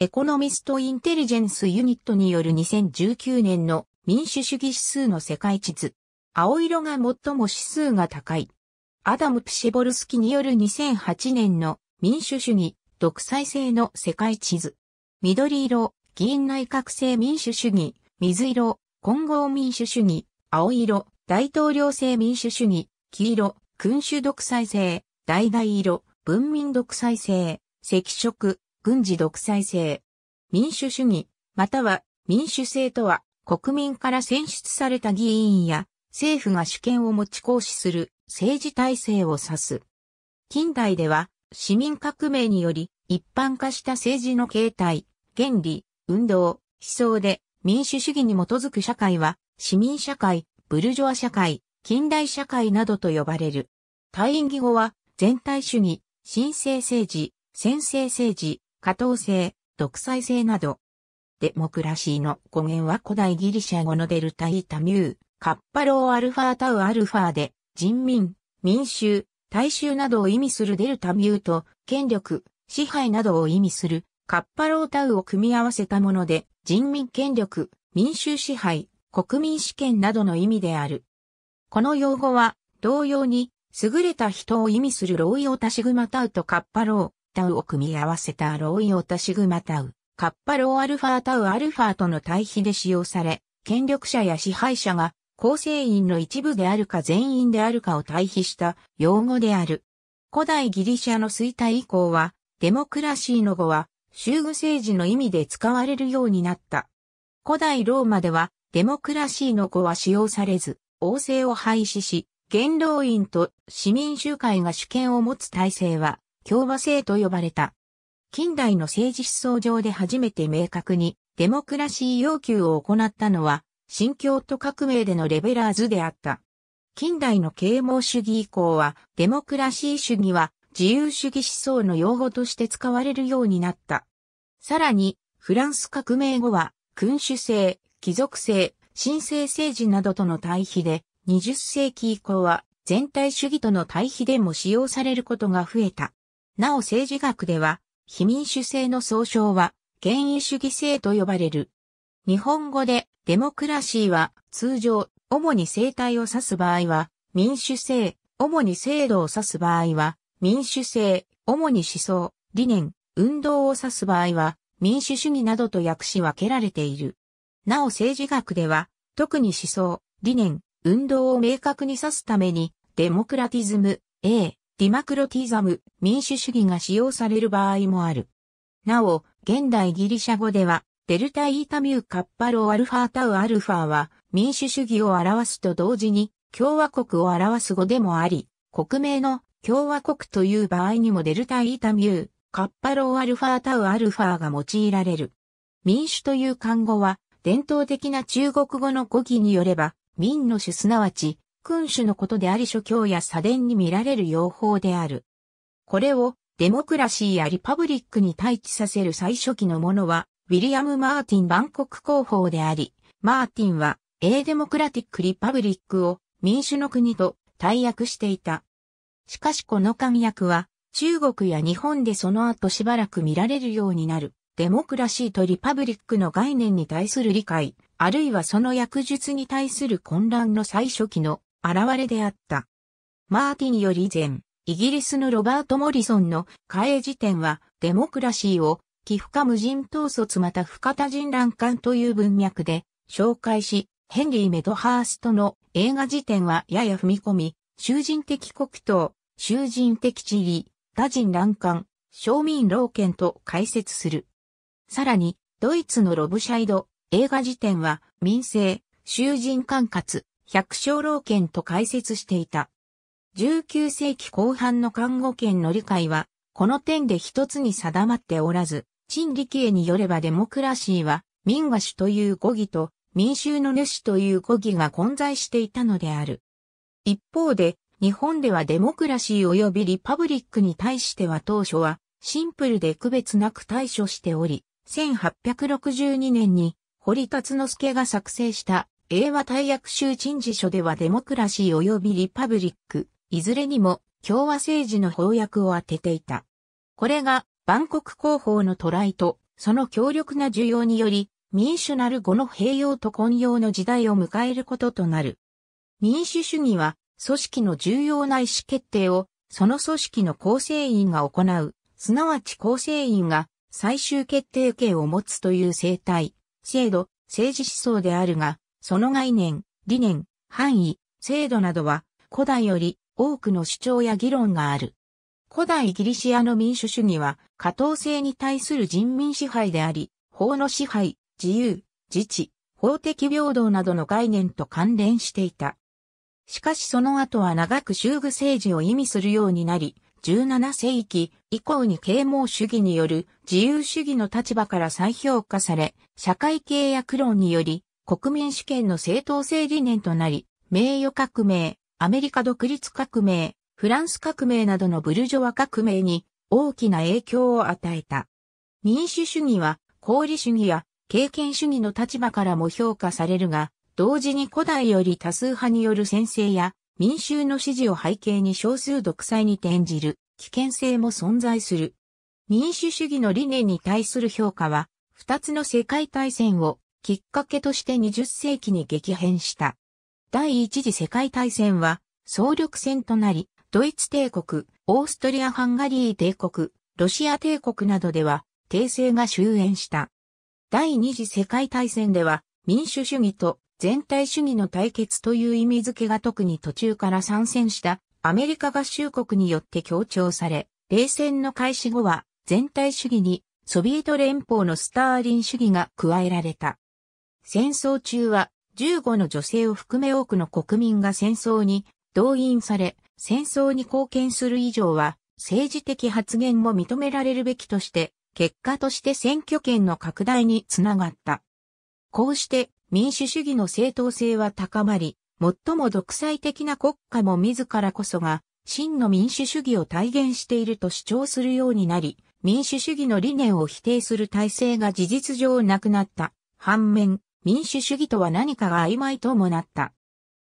エコノミスト・インテリジェンス・ユニットによる2019年の民主主義指数の世界地図。青色が最も指数が高い。アダム・プシェボルスキによる2008年の民主主義、独裁制の世界地図。緑色、議員内閣制民主主義、水色、混合民主主義、青色、大統領制民主主義、黄色、君主独裁制、大々色、文民独裁制、赤色、軍事独裁制。民主主義、または民主制とは、国民から選出された議員や政府が主権を持ち行使する政治体制を指す。近代では市民革命により一般化した政治の形態、原理、運動、思想で民主主義に基づく社会は市民社会、ブルジョア社会、近代社会などと呼ばれる。院義語は全体主義、新生政治、先制政治、過当性、独裁性など。デモクラシーの語源は古代ギリシャ語のデルタイタミュー、カッパローアルファータウアルファーで、人民、民衆、大衆などを意味するデルタミューと、権力、支配などを意味するカッパロータウを組み合わせたもので、人民権力、民衆支配、国民主権などの意味である。この用語は、同様に、優れた人を意味するローイオタシグマタウとカッパロタウを組み合わせたロイオタシグマタウ、カッパローアルファタウアルファとの対比で使用され、権力者や支配者が構成員の一部であるか全員であるかを対比した用語である。古代ギリシャの衰退以降は、デモクラシーの語は、修具政治の意味で使われるようになった。古代ローマでは、デモクラシーの語は使用されず、王政を廃止し、元老院と市民集会が主権を持つ体制は共和制と呼ばれた。近代の政治思想上で初めて明確にデモクラシー要求を行ったのは、新教と革命でのレベラーズであった。近代の啓蒙主義以降は、デモクラシー主義は自由主義思想の用語として使われるようになった。さらに、フランス革命後は、君主制、貴族制、新生政治などとの対比で、20世紀以降は全体主義との対比でも使用されることが増えた。なお政治学では、非民主制の総称は、権威主義制と呼ばれる。日本語で、デモクラシーは、通常、主に政体を指す場合は、民主制、主に制度を指す場合は、民主制、主に思想、理念、運動を指す場合は、民主主義などと訳し分けられている。なお政治学では、特に思想、理念、運動を明確に指すために、デモクラティズム、A、ディマクロティザム、民主主義が使用される場合もある。なお、現代ギリシャ語では、デルタイータミューカッパローアルファータウアルファは、民主主義を表すと同時に、共和国を表す語でもあり、国名の共和国という場合にもデルタイータミュー、カッパローアルファータウアルファが用いられる。民主という漢語は、伝統的な中国語の語義によれば、民の主すなわち、君主のことであり諸教や左伝に見られる用法である。これをデモクラシーやリパブリックに対置させる最初期のものは、ウィリアム・マーティン・万国広報であり、マーティンは、A デモクラティック・リパブリックを民主の国と大約していた。しかしこの簡約は、中国や日本でその後しばらく見られるようになる、デモクラシーとリパブリックの概念に対する理解、あるいはその薬術に対する混乱の最初期の現れであった。マーティンより以前、イギリスのロバート・モリソンの加英辞典は、デモクラシーを、寄付か無人統率また不型人乱感という文脈で紹介し、ヘンリー・メドハーストの映画辞典はやや踏み込み、囚人的国党、囚人的地理、他人乱感、庶民老権と解説する。さらに、ドイツのロブシャイド映画辞典は民政、囚人管轄、百姓老犬と解説していた。19世紀後半の看護犬の理解は、この点で一つに定まっておらず、陳力恵によればデモクラシーは、民が主という語義と、民衆の主という語義が混在していたのである。一方で、日本ではデモクラシー及びリパブリックに対しては当初は、シンプルで区別なく対処しており、1862年に、堀達之助が作成した英和大役州陳事書ではデモクラシー及びリパブリック、いずれにも共和政治の翻訳を当てていた。これが、万国広報のトライと、その強力な需要により、民主なる語の併用と混用の時代を迎えることとなる。民主主義は、組織の重要な意思決定を、その組織の構成員が行う、すなわち構成員が最終決定権を持つという生態、制度、政治思想であるが、その概念、理念、範囲、制度などは古代より多くの主張や議論がある。古代ギリシアの民主主義は、過当性に対する人民支配であり、法の支配、自由、自治、法的平等などの概念と関連していた。しかしその後は長く修具政治を意味するようになり、17世紀以降に啓蒙主義による自由主義の立場から再評価され、社会契約論により国民主権の正当性理念となり、名誉革命、アメリカ独立革命、フランス革命などのブルジョワ革命に大きな影響を与えた。民主主義は、功利主義や経験主義の立場からも評価されるが、同時に古代より多数派による先制や民衆の支持を背景に少数独裁に転じる危険性も存在する。民主主義の理念に対する評価は、二つの世界大戦をきっかけとして20世紀に激変した。第一次世界大戦は総力戦となり、ドイツ帝国、オーストリア・ハンガリー帝国、ロシア帝国などでは、帝政が終焉した。第二次世界大戦では、民主主義と全体主義の対決という意味付けが特に途中から参戦したアメリカ合衆国によって強調され、冷戦の開始後は全体主義にソビエト連邦のスターリン主義が加えられた。戦争中は15の女性を含め多くの国民が戦争に動員され、戦争に貢献する以上は政治的発言も認められるべきとして、結果として選挙権の拡大につながった。こうして民主主義の正当性は高まり、最も独裁的な国家も自らこそが真の民主主義を体現していると主張するようになり、民主主義の理念を否定する体制が事実上なくなった。反面、民主主義とは何かが曖昧ともなった。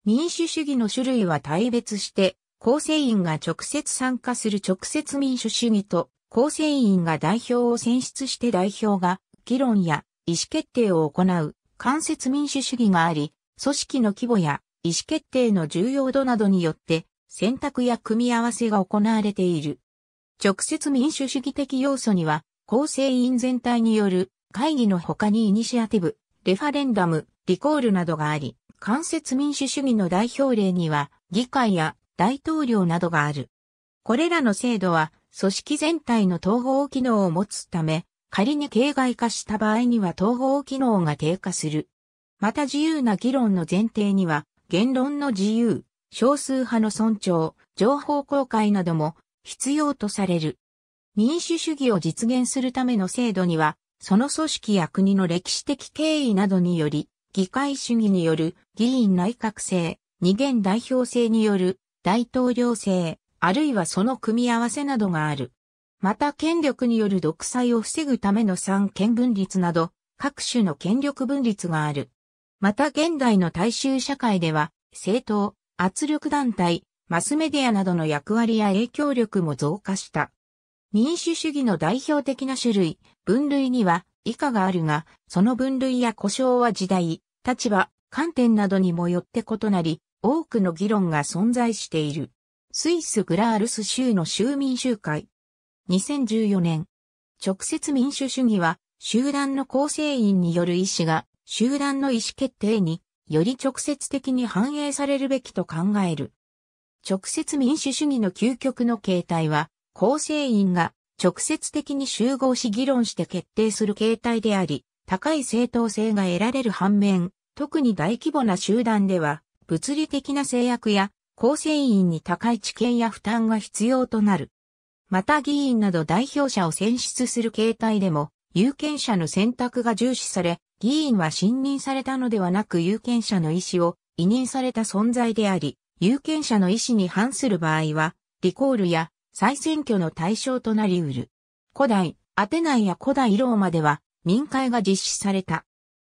民主主義の種類は大別して、構成員が直接参加する直接民主主義と、構成員が代表を選出して代表が議論や意思決定を行う間接民主主義があり、組織の規模や意思決定の重要度などによって選択や組み合わせが行われている。直接民主主義的要素には構成員全体による会議の他にイニシアティブ、レファレンダム、リコールなどがあり、間接民主主義の代表例には、議会や大統領などがある。これらの制度は、組織全体の統合機能を持つため、仮に形骸化した場合には統合機能が低下する。また自由な議論の前提には、言論の自由、少数派の尊重、情報公開なども必要とされる。民主主義を実現するための制度には、その組織や国の歴史的経緯などにより、議会主義による議員内閣制、二元代表制による大統領制、あるいはその組み合わせなどがある。また権力による独裁を防ぐための三権分立など、各種の権力分立がある。また現代の大衆社会では、政党、圧力団体、マスメディアなどの役割や影響力も増加した。民主主義の代表的な種類、分類には以下があるが、その分類や故障は時代、立場、観点などにもよって異なり、多くの議論が存在している。スイス・グラールス州の州民集会。2014年。直接民主主義は、集団の構成員による意思が、集団の意思決定に、より直接的に反映されるべきと考える。直接民主主義の究極の形態は、構成員が直接的に集合し議論して決定する形態であり、高い正当性が得られる反面、特に大規模な集団では、物理的な制約や構成員に高い知見や負担が必要となる。また議員など代表者を選出する形態でも、有権者の選択が重視され、議員は信任されたのではなく有権者の意思を委任された存在であり、有権者の意思に反する場合は、リコールや再選挙の対象となり得る。古代、アテナイや古代ローマでは民会が実施された。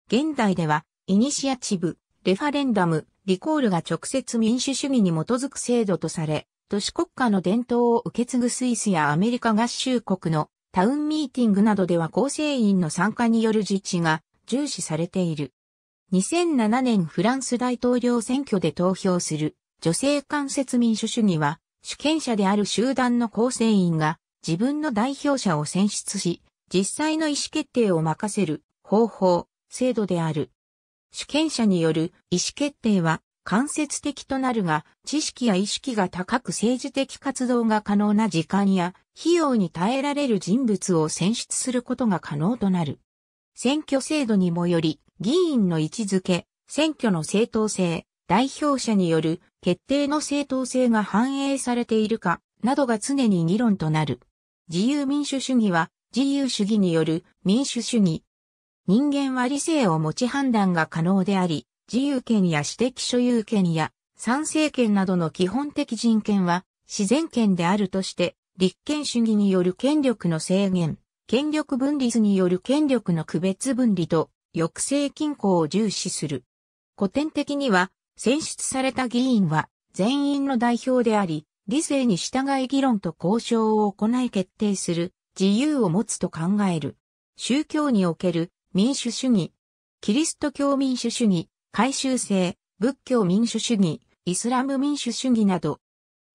現代では、イニシアチブ、レファレンダム、リコールが直接民主主義に基づく制度とされ、都市国家の伝統を受け継ぐスイスやアメリカ合衆国のタウンミーティングなどでは構成員の参加による自治が重視されている。2007年フランス大統領選挙で投票する女性間接民主主義は主権者である集団の構成員が自分の代表者を選出し、実際の意思決定を任せる方法、制度である。主権者による意思決定は間接的となるが、知識や意識が高く政治的活動が可能な時間や費用に耐えられる人物を選出することが可能となる。選挙制度にもより、議員の位置づけ、選挙の正当性、代表者による決定の正当性が反映されているか、などが常に議論となる。自由民主主義は、自由主義による民主主義。人間は理性を持ち判断が可能であり、自由権や私的所有権や賛成権などの基本的人権は自然権であるとして、立憲主義による権力の制限、権力分離による権力の区別分離と抑制均衡を重視する。古典的には選出された議員は全員の代表であり、理性に従い議論と交渉を行い決定する自由を持つと考える。宗教における民主主義、キリスト教民主主義、改宗制、仏教民主主義、イスラム民主主義など、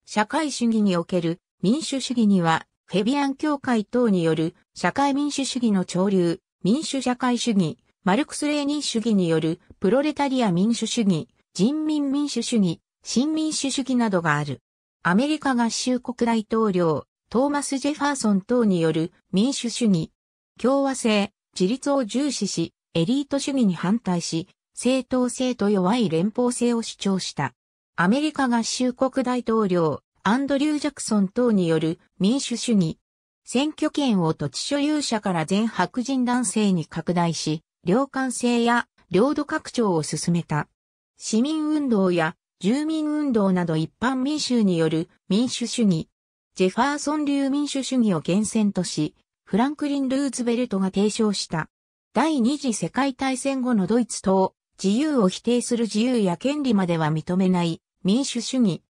社会主義における民主主義には、フェビアン教会等による社会民主主義の潮流、民主社会主義、マルクス・レーニン主義によるプロレタリア民主主義、人民民主主義、新民主主義などがある。アメリカ合衆国大統領、トーマス・ジェファーソン等による民主主義、共和制、自立を重視し、エリート主義に反対し、正当性と弱い連邦制を主張した。アメリカ合衆国大統領、アンドリュー・ジャクソン等による民主主義、選挙権を土地所有者から全白人男性に拡大し、領感制や領土拡張を進めた。市民運動や住民運動など一般民衆による民主主義、ジェファーソン流民主主義を厳選とし、フランクリン・ルーズベルトが提唱した。第二次世界大戦後のドイツ等、自由を否定する自由や権利までは認めない民主主義。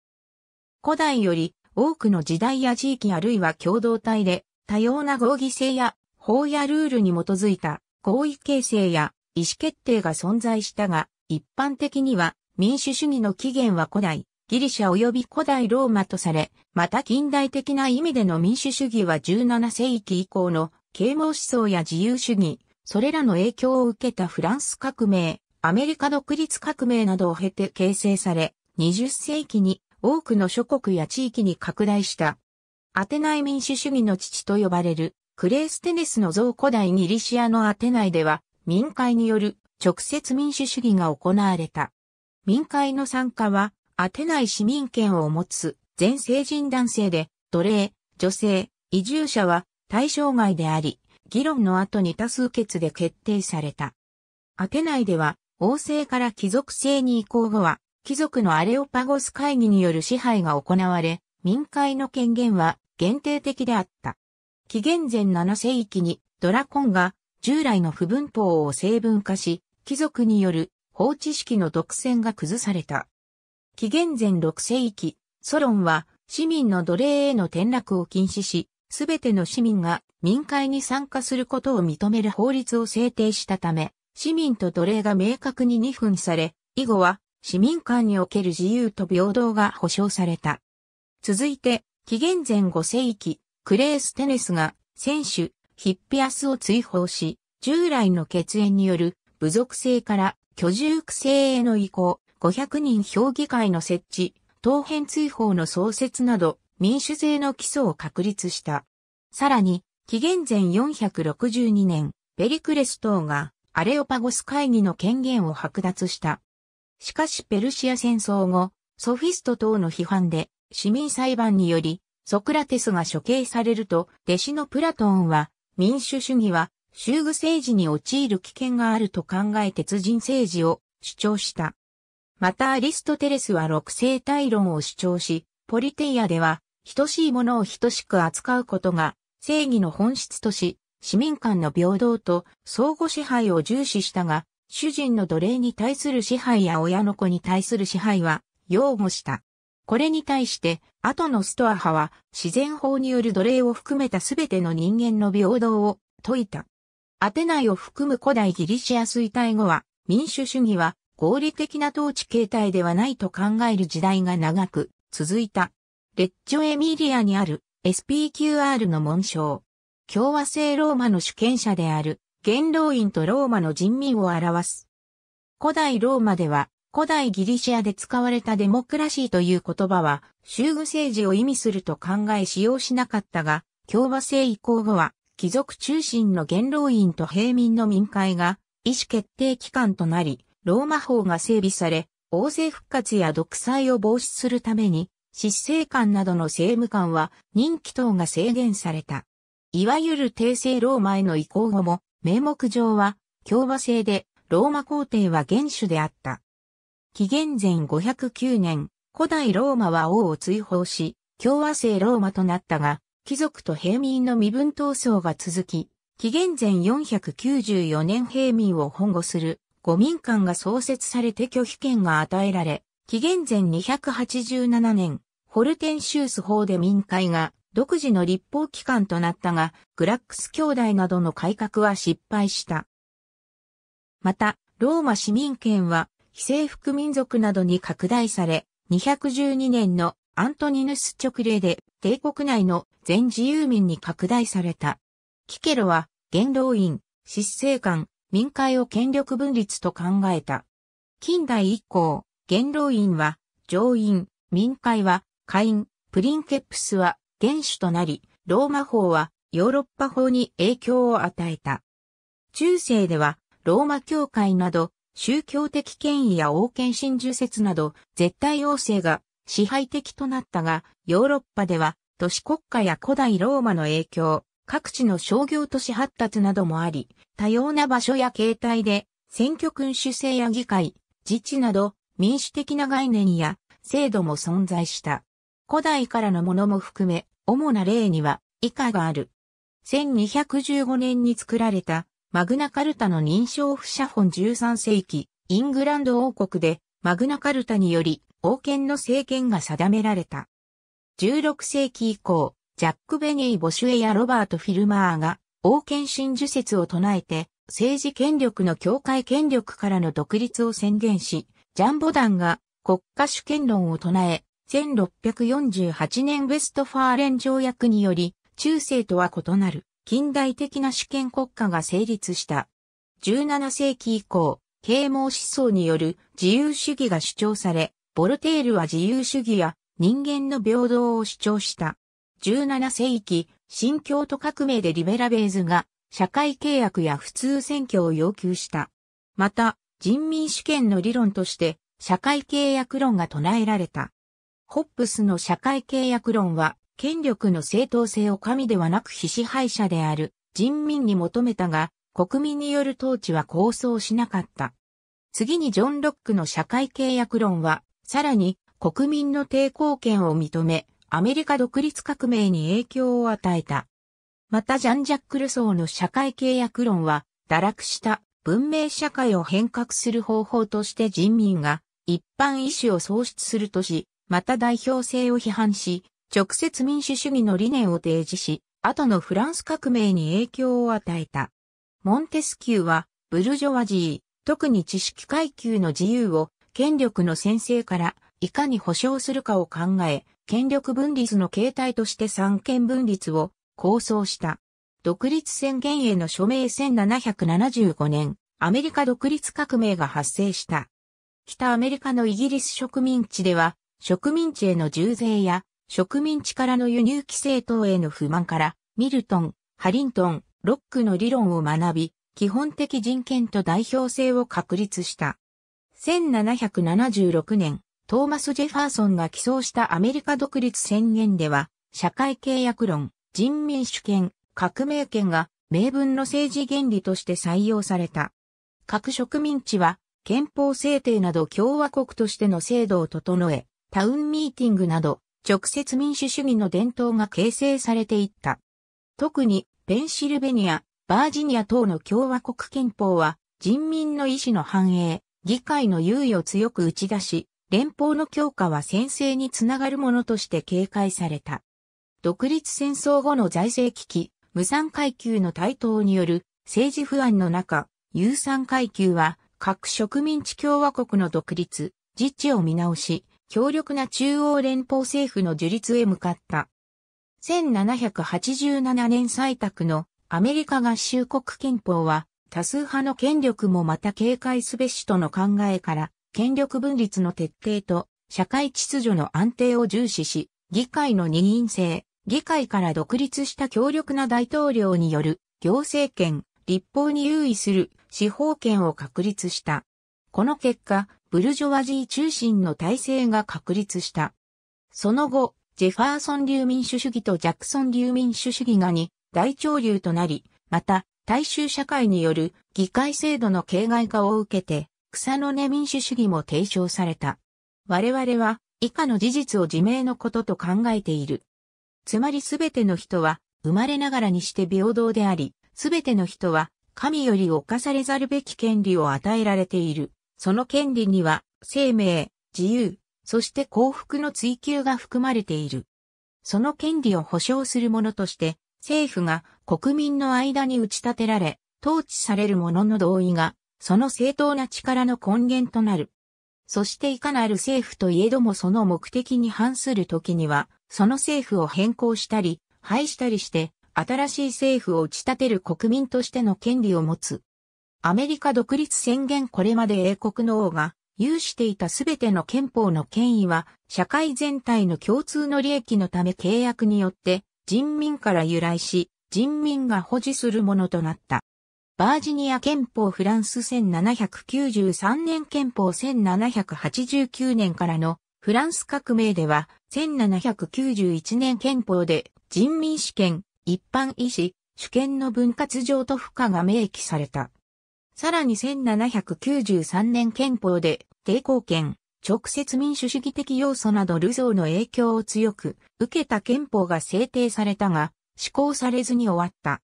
古代より多くの時代や地域あるいは共同体で多様な合議制や法やルールに基づいた合意形成や意思決定が存在したが、一般的には民主主義の起源は古代、ギリシャ及び古代ローマとされ、また近代的な意味での民主主義は17世紀以降の啓蒙思想や自由主義、それらの影響を受けたフランス革命、アメリカ独立革命などを経て形成され、20世紀に多くの諸国や地域に拡大した。アテナイ民主主義の父と呼ばれるクレーステネスの像古代ギリシアのアテナイでは民会による直接民主主義が行われた。民会の参加は、アテナイ市民権を持つ全成人男性で、奴隷、女性、移住者は対象外であり、議論の後に多数決で決定された。アテナイでは、王政から貴族制に移行後は、貴族のアレオパゴス会議による支配が行われ、民会の権限は限定的であった。紀元前7世紀にドラコンが従来の不文法を成文化し、貴族による法知識の独占が崩された。紀元前6世紀、ソロンは市民の奴隷への転落を禁止し、すべての市民が民会に参加することを認める法律を制定したため、市民と奴隷が明確に二分され、以後は市民間における自由と平等が保障された。続いて、紀元前5世紀、クレーステネスが、選手、ヒッピアスを追放し、従来の血縁による部族制から居住区制への移行、500人評議会の設置、党編追放の創設など民主制の基礎を確立した。さらに、紀元前462年、ペリクレス等がアレオパゴス会議の権限を剥奪した。しかしペルシア戦争後、ソフィスト等の批判で市民裁判によりソクラテスが処刑されると弟子のプラトンは民主主義は修具政治に陥る危険があると考え鉄人政治を主張した。またアリストテレスは六世体論を主張し、ポリテイアでは、等しいものを等しく扱うことが正義の本質とし、市民間の平等と相互支配を重視したが、主人の奴隷に対する支配や親の子に対する支配は擁護した。これに対して、後のストア派は自然法による奴隷を含めた全ての人間の平等を説いた。アテナイを含む古代ギリシア衰退後は、民主主義は合理的な統治形態ではないと考える時代が長く続いた。レッジョ・エミリアにある SPQR の紋章。共和制ローマの主権者である元老院とローマの人民を表す。古代ローマでは古代ギリシアで使われたデモクラシーという言葉は、州具政治を意味すると考え使用しなかったが、共和制移行後は、貴族中心の元老院と平民の民会が意思決定機関となり、ローマ法が整備され、王政復活や独裁を防止するために、執政官などの政務官は任期等が制限された。いわゆる帝政ローマへの移行後も、名目上は共和制で、ローマ皇帝は元首であった。紀元前509年、古代ローマは王を追放し、共和制ローマとなったが、貴族と平民の身分闘争が続き、紀元前494年平民を保護する五民間が創設されて拒否権が与えられ、紀元前287年、ホルテンシュース法で民会が独自の立法機関となったが、グラックス兄弟などの改革は失敗した。また、ローマ市民権は非征服民族などに拡大され、212年のアントニヌス直令で帝国内の全自由民に拡大された。キケロは、元老院、執政官、民会を権力分立と考えた。近代以降、元老院は、上院、民会は、下院、プリンケップスは、元首となり、ローマ法は、ヨーロッパ法に影響を与えた。中世では、ローマ教会など、宗教的権威や王権真珠説など、絶対王政が支配的となったが、ヨーロッパでは都市国家や古代ローマの影響、各地の商業都市発達などもあり、多様な場所や形態で、選挙君主制や議会、自治など民主的な概念や制度も存在した。古代からのものも含め、主な例には以下がある。1215年に作られたマグナカルタの認証不写本13世紀、イングランド王国でマグナカルタにより王権の政権が定められた。16世紀以降、ジャック・ベニー・ボシュエやロバート・フィルマーが王権真珠説を唱えて、政治権力の境界権力からの独立を宣言し、ジャンボダンが国家主権論を唱え、1648年ウェストファーレン条約により、中世とは異なる近代的な主権国家が成立した。17世紀以降、啓蒙思想による自由主義が主張され、ボルテールは自由主義や人間の平等を主張した。17世紀、新教徒革命でリベラベーズが社会契約や普通選挙を要求した。また、人民主権の理論として社会契約論が唱えられた。ホップスの社会契約論は、権力の正当性を神ではなく非支配者である人民に求めたが、国民による統治は構想しなかった。次にジョン・ロックの社会契約論は、さらに国民の抵抗権を認め、アメリカ独立革命に影響を与えた。またジャン・ジャック・ルソーの社会契約論は、堕落した文明社会を変革する方法として人民が一般意思を創出するとし、また代表性を批判し、直接民主主義の理念を提示し、後のフランス革命に影響を与えた。モンテスキューは、ブルジョワジー、特に知識階級の自由を権力の先生からいかに保障するかを考え、権力分立の形態として三権分立を構想した。独立宣言への署名1775年、アメリカ独立革命が発生した。北アメリカのイギリス植民地では、植民地への重税や、植民地からの輸入規制等への不満から、ミルトン、ハリントン、ロックの理論を学び、基本的人権と代表性を確立した。1776年、トーマス・ジェファーソンが起草したアメリカ独立宣言では、社会契約論、人民主権、革命権が明文の政治原理として採用された。各植民地は憲法制定など共和国としての制度を整え、タウンミーティングなど直接民主主義の伝統が形成されていった。特にペンシルベニア、バージニア等の共和国憲法は人民の意思の反映、議会の優位を強く打ち出し、連邦の強化は先制につながるものとして警戒された。独立戦争後の財政危機、無産階級の台頭による政治不安の中、有産階級は各植民地共和国の独立、自治を見直し、強力な中央連邦政府の樹立へ向かった。1787年採択のアメリカ合衆国憲法は多数派の権力もまた警戒すべしとの考えから、権力分立の徹底と社会秩序の安定を重視し、議会の二院制、議会から独立した強力な大統領による行政権、立法に優位する司法権を確立した。この結果、ブルジョワジー中心の体制が確立した。その後、ジェファーソン流民主主義とジャクソン流民主主義がに大潮流となり、また、大衆社会による議会制度の形骸化を受けて、草の根民主主義も提唱された。我々は以下の事実を自明のことと考えている。つまりすべての人は生まれながらにして平等であり、すべての人は神より侵されざるべき権利を与えられている。その権利には生命、自由、そして幸福の追求が含まれている。その権利を保障するものとして、政府が国民の間に打ち立てられ、統治される者の同意が、その正当な力の根源となる。そしていかなる政府といえどもその目的に反する時には、その政府を変更したり、廃したりして、新しい政府を打ち立てる国民としての権利を持つ。アメリカ独立宣言これまで英国の王が有していたすべての憲法の権威は社会全体の共通の利益のため契約によって人民から由来し人民が保持するものとなった。バージニア憲法フランス1793年憲法1789年からのフランス革命では1791年憲法で人民主権、一般医師、主権の分割上と負荷が明記された。さらに1793年憲法で抵抗権、直接民主主義的要素などルゾーの影響を強く受けた憲法が制定されたが、施行されずに終わった。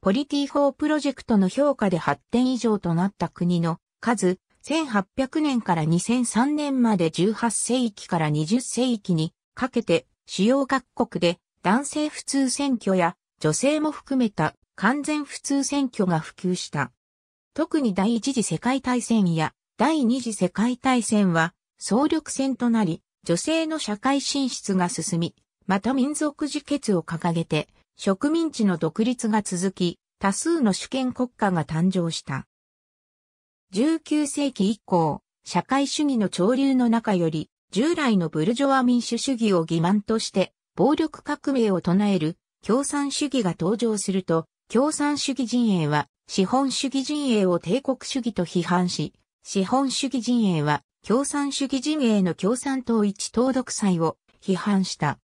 ポリティ法プロジェクトの評価で8点以上となった国の数、1800年から2003年まで18世紀から20世紀にかけて主要各国で男性普通選挙や女性も含めた完全普通選挙が普及した。特に第一次世界大戦や第二次世界大戦は総力戦となり、女性の社会進出が進み、また民族自決を掲げて、植民地の独立が続き、多数の主権国家が誕生した。19世紀以降、社会主義の潮流の中より、従来のブルジョア民主主義を欺瞞として、暴力革命を唱える共産主義が登場すると、共産主義陣営は資本主義陣営を帝国主義と批判し、資本主義陣営は共産主義陣営の共産党一党独裁を批判した。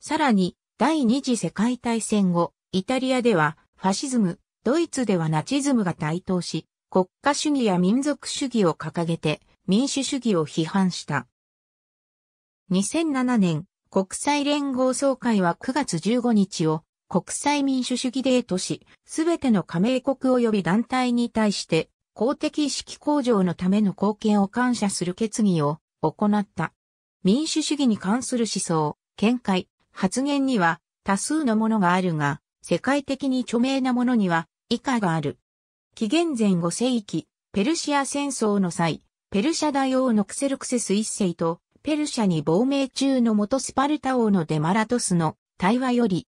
さらに、第二次世界大戦後、イタリアではファシズム、ドイツではナチズムが台頭し、国家主義や民族主義を掲げて民主主義を批判した。2007年、国際連合総会は9月15日を国際民主主義デーとし、すべての加盟国及び団体に対して公的意識向上のための貢献を感謝する決議を行った。民主主義に関する思想、見解、発言には多数のものがあるが、世界的に著名なものには以下がある。紀元前5世紀、ペルシア戦争の際、ペルシャ大王のクセルクセス一世と、ペルシャに亡命中の元スパルタ王のデマラトスの対話より、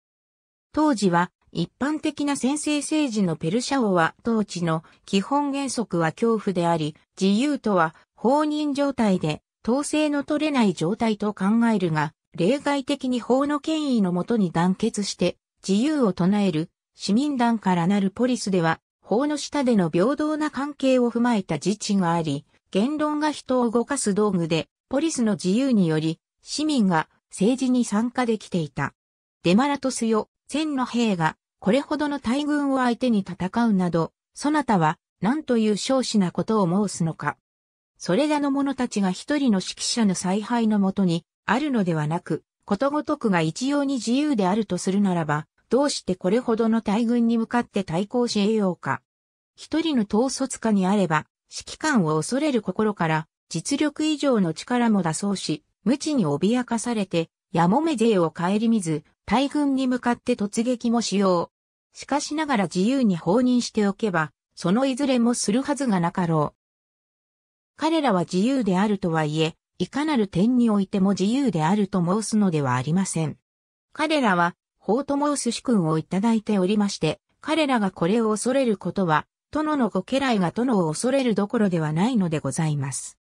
当時は一般的な先制政治のペルシャ王は統治の基本原則は恐怖であり、自由とは放任状態で統制の取れない状態と考えるが、例外的に法の権威のもとに団結して自由を唱える市民団からなるポリスでは法の下での平等な関係を踏まえた自治があり、言論が人を動かす道具で、ポリスの自由により、市民が政治に参加できていた。デマラトスよ、千の兵が、これほどの大軍を相手に戦うなど、そなたは、何という少子なことを申すのか。それらの者たちが一人の指揮者の采配のもとに、あるのではなく、ことごとくが一様に自由であるとするならば、どうしてこれほどの大軍に向かって対抗し得ようか。一人の統率下にあれば、指揮官を恐れる心から、実力以上の力も出そうし、無知に脅かされて、やもめ勢を顧みず、大軍に向かって突撃もしよう。しかしながら自由に放任しておけば、そのいずれもするはずがなかろう。彼らは自由であるとはいえ、いかなる点においても自由であると申すのではありません。彼らは、法と申す主君をいただいておりまして、彼らがこれを恐れることは、殿のご家来が殿を恐れるどころではないのでございます。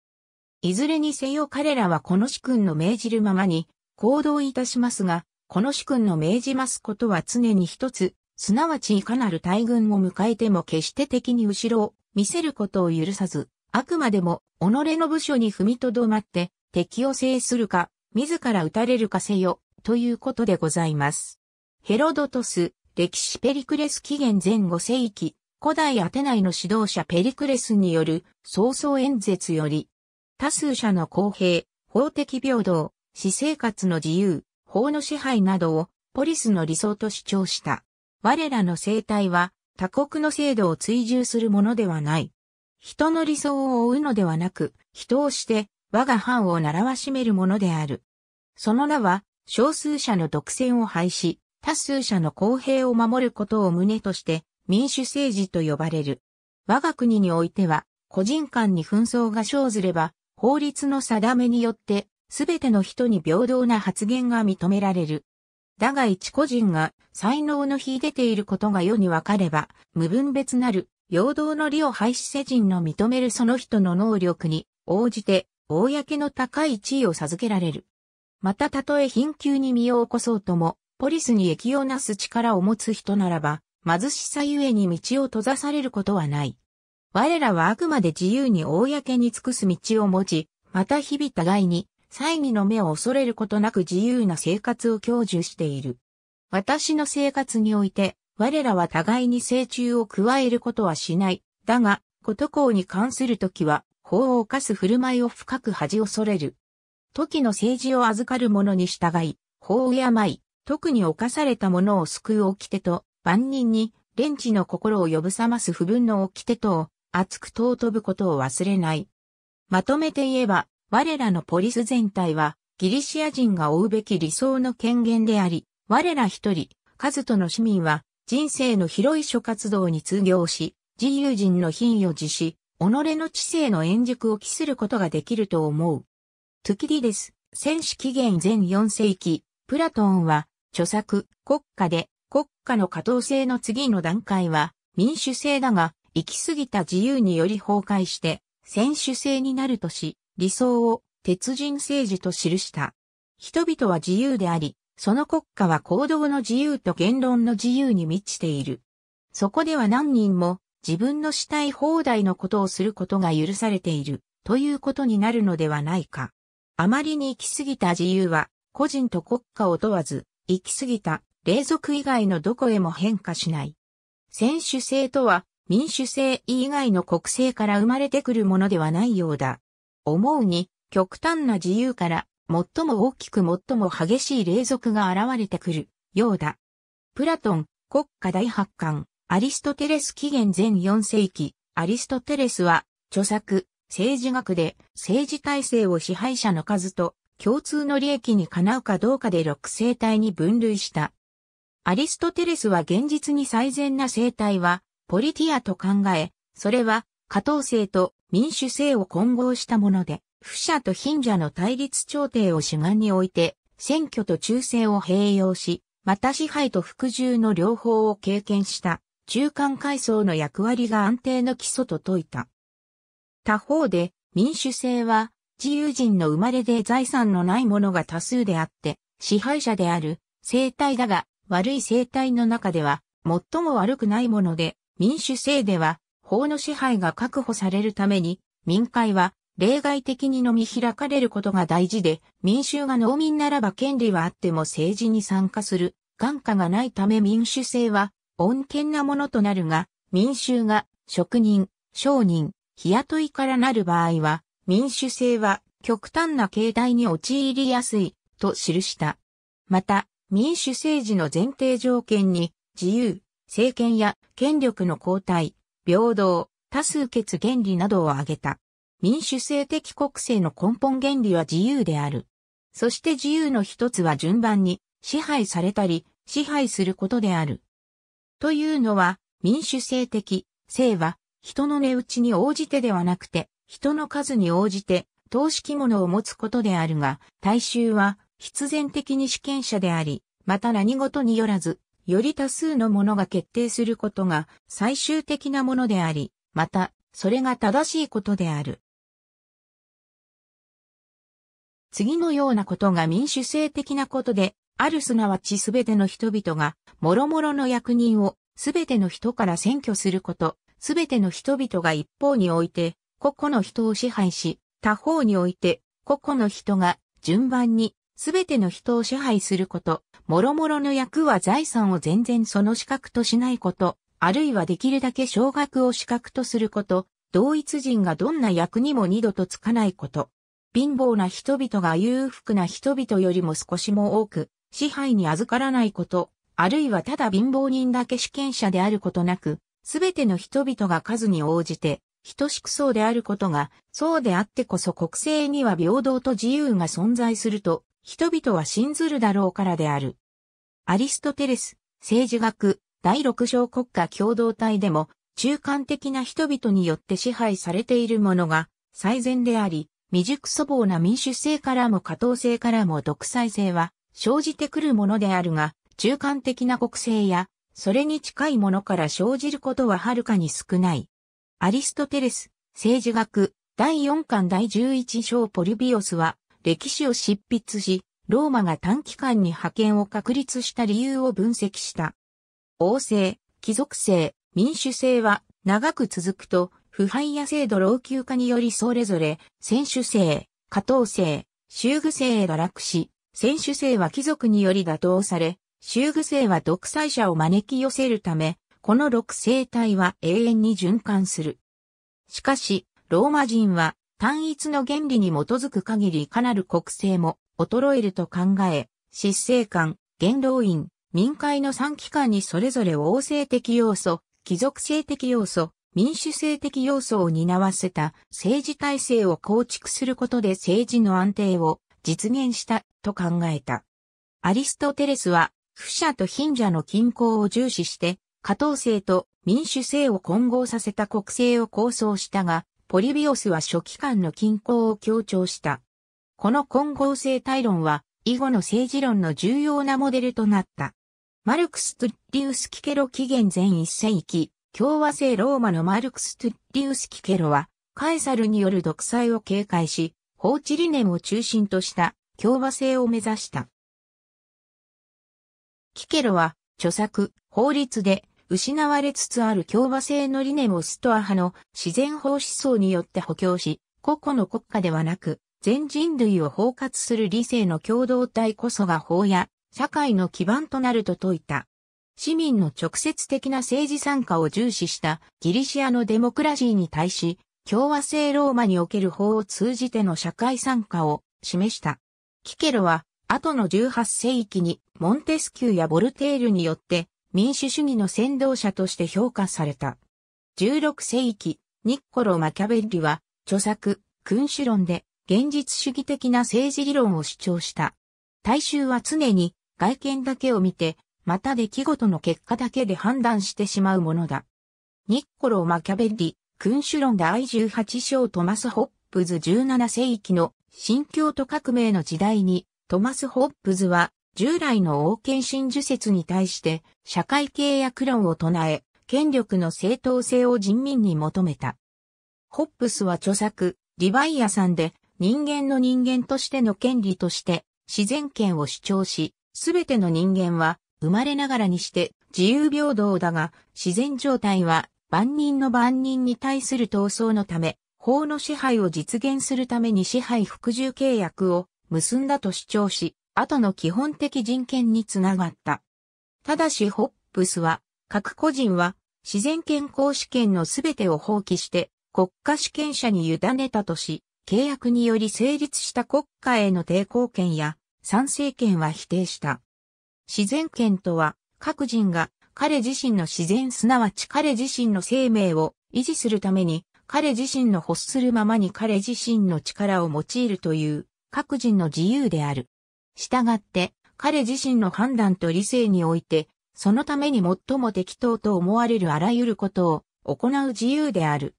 いずれにせよ彼らはこの主君の命じるままに行動いたしますが、この主君の命じますことは常に一つ、すなわちいかなる大軍を迎えても決して敵に後ろを見せることを許さず、あくまでも、己の部署に踏みとどまって、敵を制するか、自ら撃たれるかせよ、ということでございます。ヘロドトス、歴史ペリクレス紀元前5世紀、古代アテナイの指導者ペリクレスによる早々演説より、多数者の公平、法的平等、私生活の自由、法の支配などをポリスの理想と主張した。我らの生態は他国の制度を追従するものではない。人の理想を追うのではなく、人をして我が藩を習わしめるものである。その名は、少数者の独占を廃止、多数者の公平を守ることを旨として民主政治と呼ばれる。我が国においては、個人間に紛争が生ずれば、法律の定めによって、すべての人に平等な発言が認められる。だが一個人が才能の秀でていることが世に分かれば、無分別なる陽動の利を廃止せ人の認めるその人の能力に応じて、公の高い地位を授けられる。またたとえ貧窮に身を起こそうとも、ポリスに益をなす力を持つ人ならば、貧しさゆえに道を閉ざされることはない。我らはあくまで自由に公に尽くす道を持ち、また日々互いに、猜疑の目を恐れることなく自由な生活を享受している。私の生活において、我らは互いに成虫を加えることはしない。だが、こと公に関するときは、法を犯す振る舞いを深く恥を恐れる。時の政治を預かる者に従い、法を敬い、特に犯された者を救う掟と、万人に、連地の心を呼ぶ覚ます不分の掟とを、厚く尊ぶことを忘れない。まとめて言えば、我らのポリス全体は、ギリシア人が追うべき理想の権限であり、我ら一人、数との市民は、人生の広い諸活動に通行し、自由人の品位を辞し、己の知性の円熟を期することができると思う。トゥキディデス、戦士紀元前4世紀、プラトンは、著作、国家で、国家の下等性の次の段階は、民主制だが、行き過ぎた自由により崩壊して、選手制になるとし、理想を鉄人政治と記した。人々は自由であり、その国家は行動の自由と言論の自由に満ちている。そこでは何人も自分のしたい放題のことをすることが許されているということになるのではないか。あまりに行き過ぎた自由は個人と国家を問わず行き過ぎた霊俗以外のどこへも変化しない。選手制とは民主制以外の国政から生まれてくるものではないようだ。思うに極端な自由から最も大きく最も激しい霊俗が現れてくる、ようだ。プラトン、国家大発刊、アリストテレス紀元前4世紀、アリストテレスは、著作、政治学で、政治体制を支配者の数と、共通の利益にかなうかどうかで六生態に分類した。アリストテレスは現実に最善な生態は、ポリティアと考え、それは、下等性と民主性を混合したもので、不者と貧者の対立調停を主眼において、選挙と忠誠を併用し、また支配と服従の両方を経験した中間階層の役割が安定の基礎と説いた。他方で民主制は自由人の生まれで財産のない者が多数であって支配者である生態だが悪い生態の中では最も悪くないもので民主制では法の支配が確保されるために民会は例外的に飲み開かれることが大事で、民衆が農民ならば権利はあっても政治に参加する、眼下がないため民主制は、穏健なものとなるが、民衆が職人、商人、日雇いからなる場合は、民主制は極端な形態に陥りやすいと記した。また、民主政治の前提条件に、自由、政権や権力の交代、平等、多数決原理などを挙げた。民主性的国政の根本原理は自由である。そして自由の一つは順番に支配されたり支配することである。というのは民主性的、性は人の値打ちに応じてではなくて人の数に応じて等式物を持つことであるが、大衆は必然的に主権者であり、また何事によらず、より多数のものが決定することが最終的なものであり、また、それが正しいことである。次のようなことが民主性的なことで、あるすなわちすべての人々が、もろもろの役人をすべての人から選挙すること、すべての人々が一方において、個々の人を支配し、他方において、個々の人が順番にすべての人を支配すること、もろもろの役は財産を全然その資格としないこと、あるいはできるだけ少額を資格とすること、同一人がどんな役にも二度とつかないこと、貧乏な人々が裕福な人々よりも少しも多く、支配に預からないこと、あるいはただ貧乏人だけ主権者であることなく、すべての人々が数に応じて、等しくそうであることが、そうであってこそ国政には平等と自由が存在すると、人々は信ずるだろうからである。アリストテレス、政治学、第六章国家共同体でも、中間的な人々によって支配されているものが最善であり、未熟粗暴な民主性からも過当性からも独裁性は生じてくるものであるが、中間的な国政や、それに近いものから生じることははるかに少ない。アリストテレス、政治学、第4巻第11章ポルビオスは、歴史を執筆し、ローマが短期間に派遣を確立した理由を分析した。王政、貴族性、民主制は長く続くと腐敗や制度老朽化によりそれぞれ、選手制、加藤制、修具制へ堕落し、選手制は貴族により打倒され、修具制は独裁者を招き寄せるため、この六生体は永遠に循環する。しかし、ローマ人は単一の原理に基づく限りいかなる国政も衰えると考え、執政官、元老院、民会の三機関にそれぞれ王政的要素、貴族制的要素、民主性的要素を担わせた政治体制を構築することで政治の安定を実現したと考えた。アリストテレスは、不者と貧者の均衡を重視して、加藤性と民主性を混合させた国政を構想したが、ポリビオスは初期間の均衡を強調した。この混合性体論は、以後の政治論の重要なモデルとなった。マルクス・トゥッリウス・キケロ紀元前1世紀、共和制ローマのマルクス・トゥッリウス・キケロは、カエサルによる独裁を警戒し、法治理念を中心とした共和制を目指した。キケロは、著作、法律で、失われつつある共和制の理念をストア派の自然法思想によって補強し、個々の国家ではなく、全人類を包括する理性の共同体こそが法や社会の基盤となると説いた。市民の直接的な政治参加を重視したギリシアのデモクラシーに対し、共和制ローマにおける法を通じての社会参加を示した。キケロは、後の18世紀にモンテスキューやボルテールによって民主主義の先導者として評価された。16世紀、ニッコロ・マキャベッリは、著作、君主論で、現実主義的な政治理論を主張した。大衆は常に外見だけを見て、また出来事の結果だけで判断してしまうものだ。ニッコロ・マキャベリ、君主論第18章トマス・ホップズ17世紀の新教徒革命の時代に、トマス・ホップズは従来の王権神授説に対して社会契約論を唱え、権力の正当性を人民に求めた。ホップスは著作、リバイアさんで人間の人間としての権利として自然権を主張し、すべての人間は生まれながらにして自由平等だが、自然状態は万人の万人に対する闘争のため、法の支配を実現するために支配服従契約を結んだと主張し、後の基本的人権につながった。ただしホップスは、各個人は自然健康試験のすべてを放棄して国家試験者に委ねたとし、契約により成立した国家への抵抗権や参政権は否定した。自然権とは、各人が彼自身の自然すなわち彼自身の生命を維持するために、彼自身の欲するままに彼自身の力を用いるという各人の自由である。したがって、彼自身の判断と理性において、そのために最も適当と思われるあらゆることを行う自由である。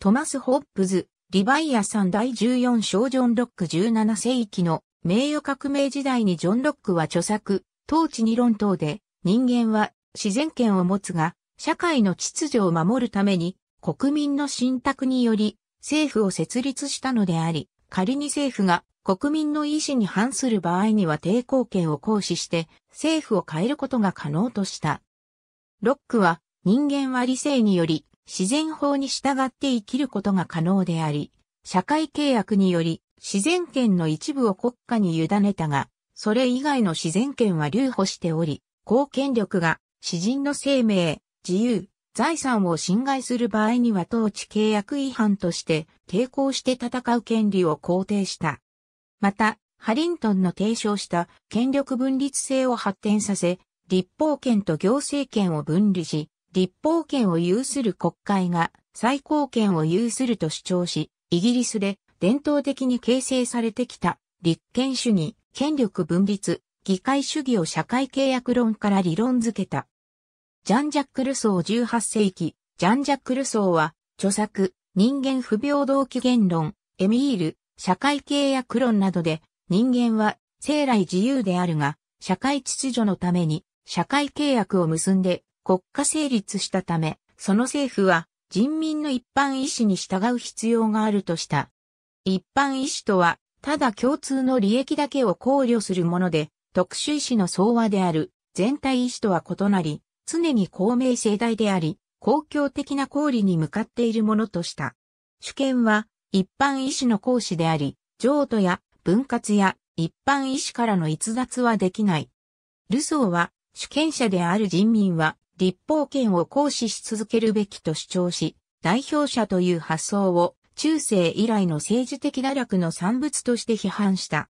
トマス・ホップズ、リバイアさん第14章ジョン・ロック17世紀の名誉革命時代にジョン・ロックは著作、統治理論等で、人間は自然権を持つが、社会の秩序を守るために、国民の信託により、政府を設立したのであり、仮に政府が国民の意思に反する場合には抵抗権を行使して政府を変えることが可能とした。ロックは人間は理性により自然法に従って生きることが可能であり、社会契約により自然権の一部を国家に委ねたが、それ以外の自然権は留保しており、公権力が、詩人の生命、自由、財産を侵害する場合には統治契約違反として抵抗して戦う権利を肯定した。また、ハリントンの提唱した権力分立制を発展させ、立法権と行政権を分離し、立法権を有する国会が最高権を有すると主張し、イギリスで伝統的に形成されてきた立憲主義、権力分立、議会主義を社会契約論から理論づけた。ジャン・ジャック・ルソー18世紀、ジャン・ジャック・ルソーは、著作、人間不平等起源論、エミール、社会契約論などで、人間は生来自由であるが、社会秩序のために、社会契約を結んで国家成立したため、その政府は人民の一般意思に従う必要があるとした。一般意思とは、ただ共通の利益だけを考慮するもので、特殊意思の総和である全体意思とは異なり、常に公明正大であり、公共的な公理に向かっているものとした。主権は一般意思の行使であり、譲渡や分割や一般意思からの逸脱はできない。ルソーは主権者である人民は立法権を行使し続けるべきと主張し、代表者という発想を中世以来の政治的堕落の産物として批判した。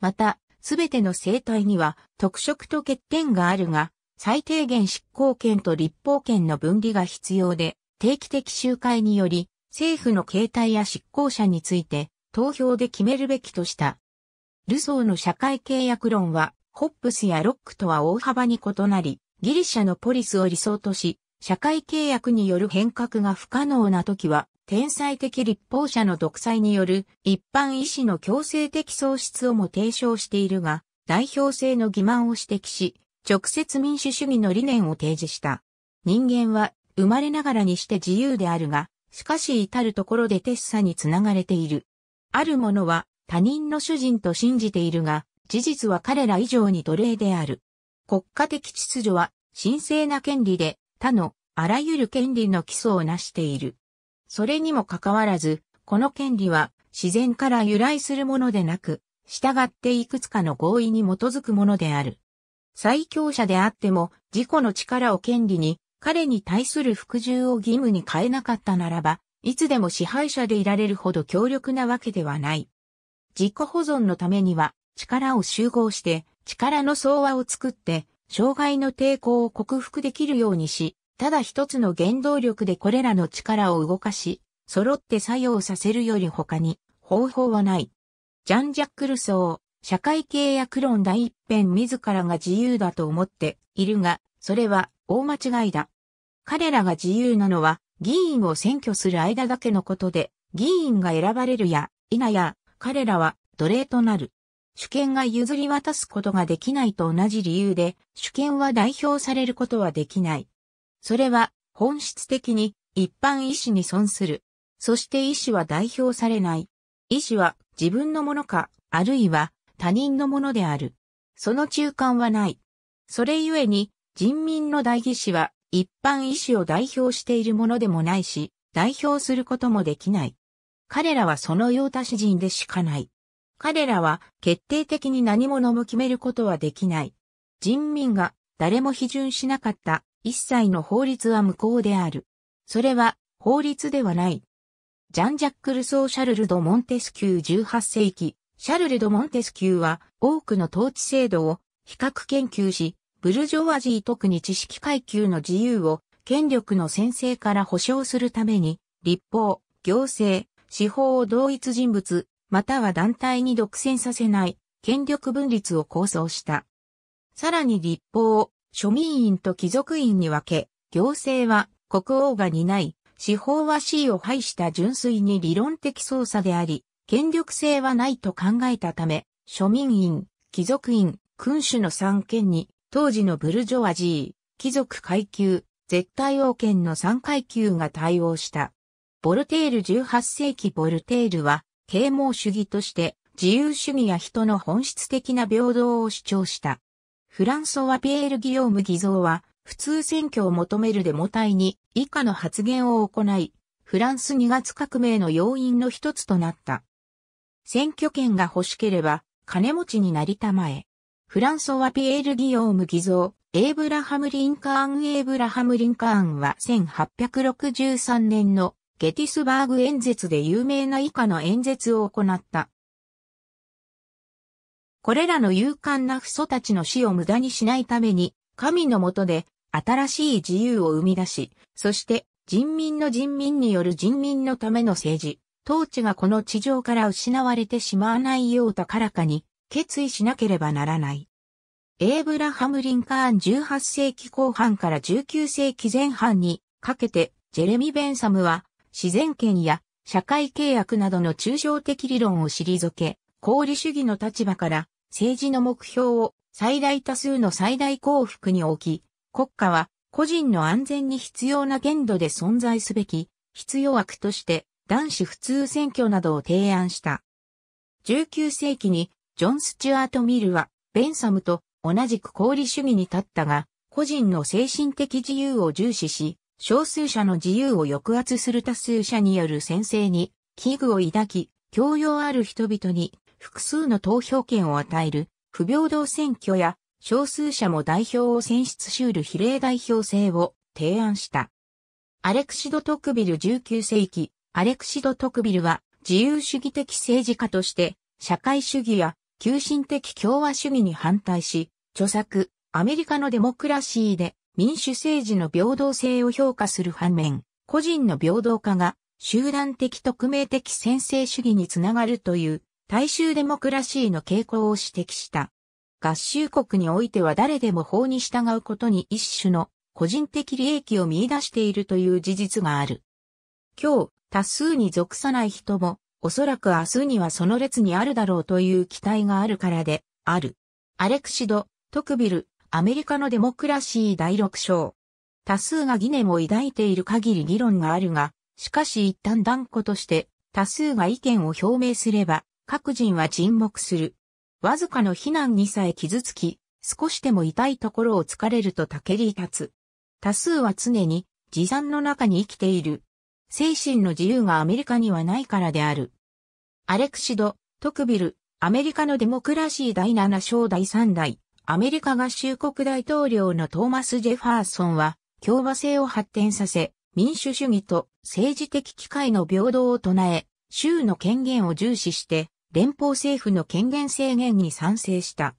また、すべての生態には特色と欠点があるが、最低限執行権と立法権の分離が必要で、定期的集会により、政府の形態や執行者について、投票で決めるべきとした。ルソーの社会契約論は、ホップスやロックとは大幅に異なり、ギリシャのポリスを理想とし、社会契約による変革が不可能な時は、天才的立法者の独裁による一般医師の強制的喪失をも提唱しているが、代表性の欺瞞を指摘し、直接民主主義の理念を提示した。人間は生まれながらにして自由であるが、しかし至るところでテッサにつながれている。ある者は他人の主人と信じているが、事実は彼ら以上に奴隷である。国家的秩序は神聖な権利で他のあらゆる権利の基礎を成している。それにもかかわらず、この権利は自然から由来するものでなく、従っていくつかの合意に基づくものである。最強者であっても、自己の力を権利に、彼に対する服従を義務に変えなかったならば、いつでも支配者でいられるほど強力なわけではない。自己保存のためには、力を集合して、力の総和を作って、障害の抵抗を克服できるようにし、ただ一つの原動力でこれらの力を動かし、揃って作用させるより他に方法はない。ジャン・ジャック・ルソー、社会契約論第一編自らが自由だと思っているが、それは大間違いだ。彼らが自由なのは議員を選挙する間だけのことで、議員が選ばれるや、否や、彼らは奴隷となる。主権が譲り渡すことができないと同じ理由で、主権は代表されることはできない。それは本質的に一般意志に損する。そして意志は代表されない。意志は自分のものか、あるいは他人のものである。その中間はない。それゆえに人民の代議士は一般意志を代表しているものでもないし、代表することもできない。彼らはその用達人でしかない。彼らは決定的に何者も決めることはできない。人民が誰も批准しなかった一切の法律は無効である。それは法律ではない。ジャン・ジャック・ルソー・シャルル・ド・モンテスキュー18世紀、シャルル・ド・モンテスキューは多くの統治制度を比較研究し、ブルジョワジー特に知識階級の自由を権力の先生から保障するために、立法、行政、司法を同一人物、または団体に独占させない権力分立を構想した。さらに立法、庶民院と貴族院に分け、行政は国王が担い、司法は C を排した純粋に理論的操作であり、権力性はないと考えたため、庶民院、貴族院、君主の三権に、当時のブルジョワジー、貴族階級、絶対王権の三階級が対応した。ボルテール18世紀ボルテールは、啓蒙主義として、自由主義や人の本質的な平等を主張した。フランソワ・ピエール・ギヨーム・偽造は、普通選挙を求めるデモ隊に以下の発言を行い、フランス2月革命の要因の一つとなった。選挙権が欲しければ、金持ちになりたまえ。フランソワ・ピエール・ギヨーム・偽造、エイブラハム・リンカーン・エイブラハム・リンカーンは1863年のゲティスバーグ演説で有名な以下の演説を行った。これらの勇敢な父祖たちの死を無駄にしないために、神のもとで新しい自由を生み出し、そして人民の人民による人民のための政治、統治がこの地上から失われてしまわないよう高らかに決意しなければならない。エイブラハム・リンカーン18世紀後半から19世紀前半にかけてジェレミ・ベンサムは自然権や社会契約などの抽象的理論を退け、功利主義の立場から政治の目標を最大多数の最大幸福に置き、国家は個人の安全に必要な限度で存在すべき、必要枠として男子普通選挙などを提案した。19世紀にジョン・スチュアート・ミルは、ベンサムと同じく功利主義に立ったが、個人の精神的自由を重視し、少数者の自由を抑圧する多数者による先生に、危惧を抱き、教養ある人々に複数の投票権を与える不平等選挙や少数者も代表を選出しうる比例代表制を提案した。アレクシド・トクビル19世紀、アレクシド・トクビルは自由主義的政治家として社会主義や急進的共和主義に反対し、著作、アメリカのデモクラシーで民主政治の平等性を評価する反面、個人の平等化が集団的匿名的専制主義につながるという大衆デモクラシーの傾向を指摘した。合衆国においては誰でも法に従うことに一種の個人的利益を見出しているという事実がある。今日、多数に属さない人も、おそらく明日にはその列にあるだろうという期待があるからで、ある。アレクシド、トクビル、アメリカのデモクラシー第6章。多数が疑念を抱いている限り議論があるが、しかし一旦断固として、多数が意見を表明すれば、各人は沈黙する。わずかの避難にさえ傷つき、少しでも痛いところを疲れるとたけり立つ。多数は常に、持参の中に生きている。精神の自由がアメリカにはないからである。アレクシド、トクビル、アメリカのデモクラシー第7章第3代、アメリカ合衆国大統領のトーマス・ジェファーソンは、共和制を発展させ、民主主義と政治的機会の平等を唱え、州の権限を重視して、連邦政府の権限制限に賛成した。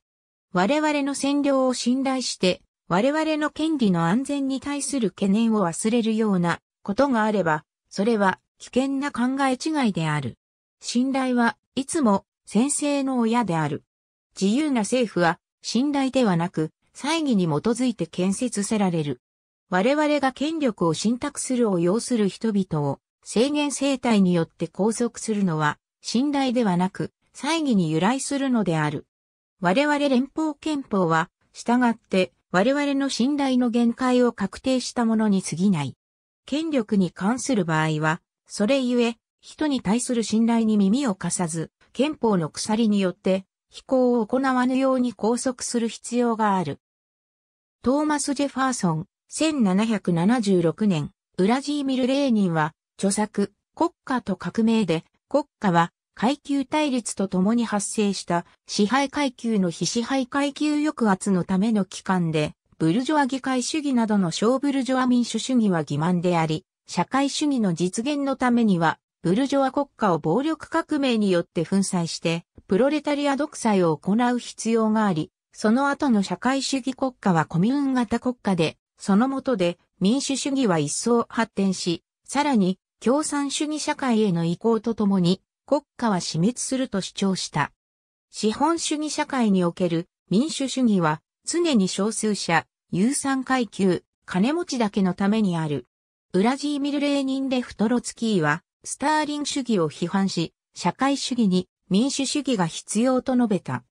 我々の占領を信頼して、我々の権利の安全に対する懸念を忘れるようなことがあれば、それは危険な考え違いである。信頼はいつも先生の親である。自由な政府は信頼ではなく、猜疑に基づいて建設せられる。我々が権力を信託するを要する人々を制限生態によって拘束するのは信頼ではなく、猜疑に由来するのである。我々連邦憲法は、従って、我々の信頼の限界を確定したものに過ぎない。権力に関する場合は、それゆえ、人に対する信頼に耳を貸さず、憲法の鎖によって、飛行を行わぬように拘束する必要がある。トーマス・ジェファーソン、1776年、ウラジーミル・レーニンは、著作、国家と革命で、国家は階級対立とともに発生した支配階級の非支配階級抑圧のための機関で、ブルジョア議会主義などの小ブルジョア民主主義は欺瞞であり、社会主義の実現のためには、ブルジョア国家を暴力革命によって粉砕して、プロレタリア独裁を行う必要があり、その後の社会主義国家はコミューン型国家で、その下で民主主義は一層発展し、さらに共産主義社会への移行とともに国家は死滅すると主張した。資本主義社会における民主主義は常に少数者、有産階級、金持ちだけのためにある。ウラジーミル・レーニン・レフトロツキーはスターリン主義を批判し、社会主義に民主主義が必要と述べた。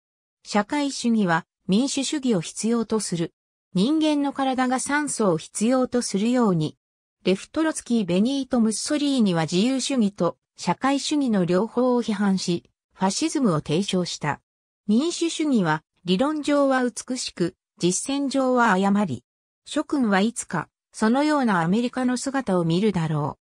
社会主義は民主主義を必要とする。人間の体が酸素を必要とするように、レフトロツキー・ベニート・ムッソリーニは自由主義と社会主義の両方を批判し、ファシズムを提唱した。民主主義は理論上は美しく、実践上は誤り。諸君はいつか、そのようなアメリカの姿を見るだろ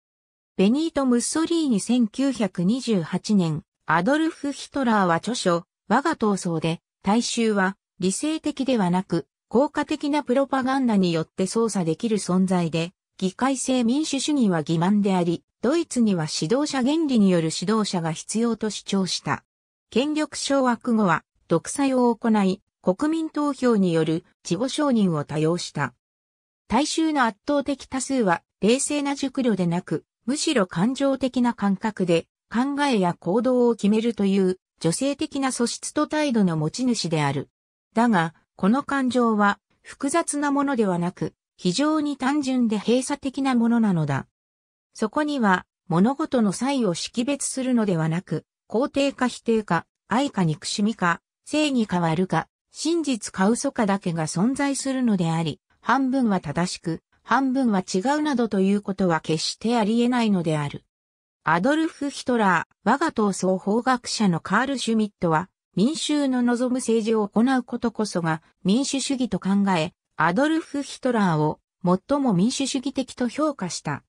う。ベニート・ムッソリーニ1928年、アドルフ・ヒトラーは著書、我が闘争で、大衆は理性的ではなく、効果的なプロパガンダによって操作できる存在で、議会制民主主義は欺瞞であり、ドイツには指導者原理による指導者が必要と主張した。権力掌握後は、独裁を行い、国民投票による自己承認を多用した。大衆の圧倒的多数は、冷静な熟慮でなく、むしろ感情的な感覚で、考えや行動を決めるという、女性的な素質と態度の持ち主である。だが、この感情は、複雑なものではなく、非常に単純で閉鎖的なものなのだ。そこには、物事の際を識別するのではなく、肯定か否定か、愛か憎しみか、正義か悪か、真実か嘘かだけが存在するのであり、半分は正しく、半分は違うなどということは決してあり得ないのである。アドルフ・ヒトラー、我が闘争法学者のカール・シュミットは、民衆の望む政治を行うことこそが民主主義と考え、アドルフ・ヒトラーを最も民主主義的と評価した。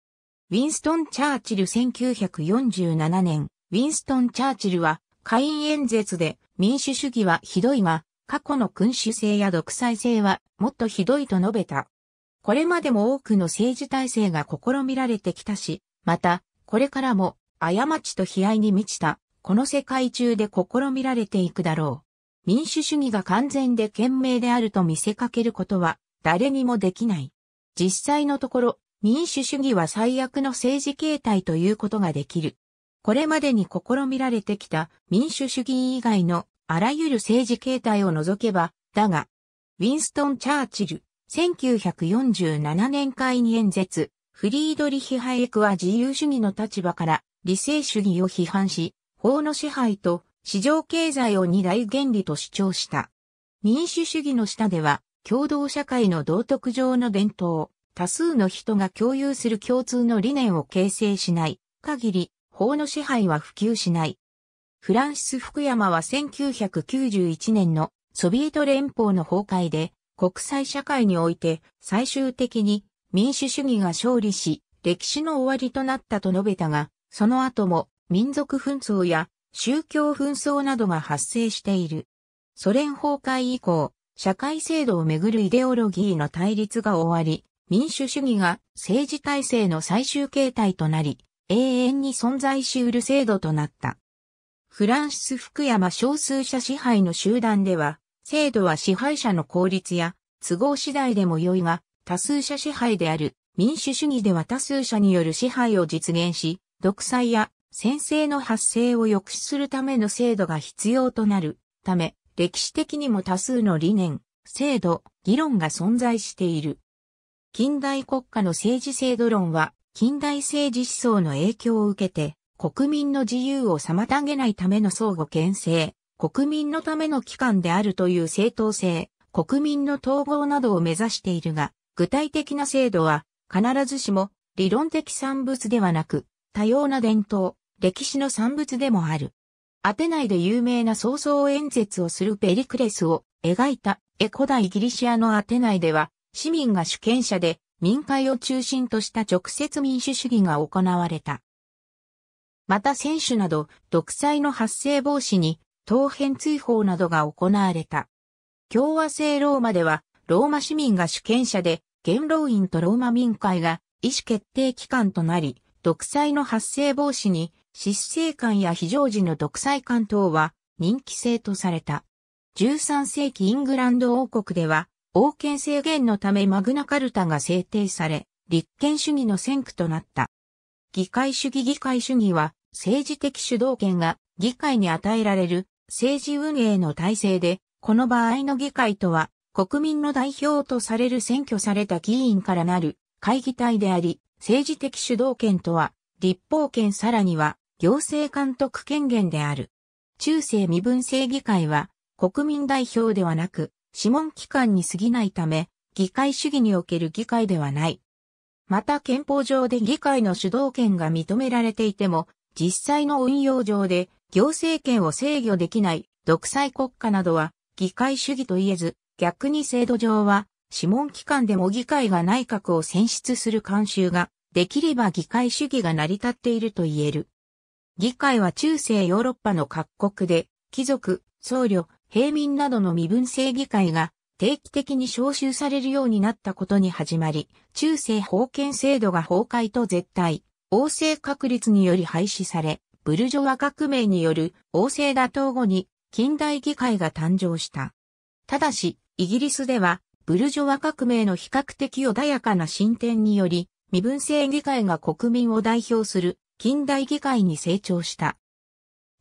ウィンストン・チャーチル1947年、ウィンストン・チャーチルは、会員演説で民主主義はひどいわ、過去の君主制や独裁制はもっとひどいと述べた。これまでも多くの政治体制が試みられてきたし、また、これからも過ちと悲哀に満ちた、この世界中で試みられていくだろう。民主主義が完全で賢明であると見せかけることは誰にもできない。実際のところ、民主主義は最悪の政治形態ということができる。これまでに試みられてきた民主主義以外のあらゆる政治形態を除けば、だが、ウィンストン・チャーチル、1947年会に演説、フリードリヒ・ハイエクは自由主義の立場から理性主義を批判し、法の支配と市場経済を二大原理と主張した。民主主義の下では、共同社会の道徳上の伝統、多数の人が共有する共通の理念を形成しない限り、法の支配は普及しない。フランシス・福山は1991年のソビエト連邦の崩壊で国際社会において最終的に民主主義が勝利し歴史の終わりとなったと述べたが、その後も民族紛争や宗教紛争などが発生している。ソ連崩壊以降、社会制度をめぐるイデオロギーの対立が終わり、民主主義が政治体制の最終形態となり、永遠に存在し得る制度となった。フランシス・福山少数者支配の集団では、制度は支配者の効率や都合次第でも良いが、多数者支配である民主主義では多数者による支配を実現し、独裁や先生の発生を抑止するための制度が必要となるため、歴史的にも多数の理念、制度、議論が存在している。近代国家の政治制度論は、近代政治思想の影響を受けて、国民の自由を妨げないための相互牽制、国民のための機関であるという正当性、国民の統合などを目指しているが、具体的な制度は必ずしも理論的産物ではなく、多様な伝統、歴史の産物でもある。アテナイで有名な早々演説をするペリクレスを描いたエ古代ギリシアのアテナイでは市民が主権者で民会を中心とした直接民主主義が行われた。また選手など独裁の発生防止に当編追放などが行われた。共和制ローマではローマ市民が主権者で元老院とローマ民会が意思決定機関となり、独裁の発生防止に失政官や非常時の独裁官等は人気制とされた。13世紀イングランド王国では、王権制限のためマグナカルタが制定され、立憲主義の先駆となった。議会主義議会主義は、政治的主導権が議会に与えられる政治運営の体制で、この場合の議会とは、国民の代表とされる選挙された議員からなる会議体であり、政治的主導権とは、立法権さらには行政監督権限である。中世身分制議会は国民代表ではなく、諮問機関に過ぎないため、議会主義における議会ではない。また憲法上で議会の主導権が認められていても、実際の運用上で行政権を制御できない独裁国家などは議会主義と言えず、逆に制度上は諮問機関でも議会が内閣を選出する慣習ができれば議会主義が成り立っていると言える。議会は中世ヨーロッパの各国で、貴族、僧侶、平民などの身分制議会が定期的に召集されるようになったことに始まり、中世封建制度が崩壊と絶対、王政確立により廃止され、ブルジョワ革命による王政打倒後に近代議会が誕生した。ただし、イギリスでは、ブルジョワ革命の比較的穏やかな進展により、身分制議会が国民を代表する近代議会に成長した。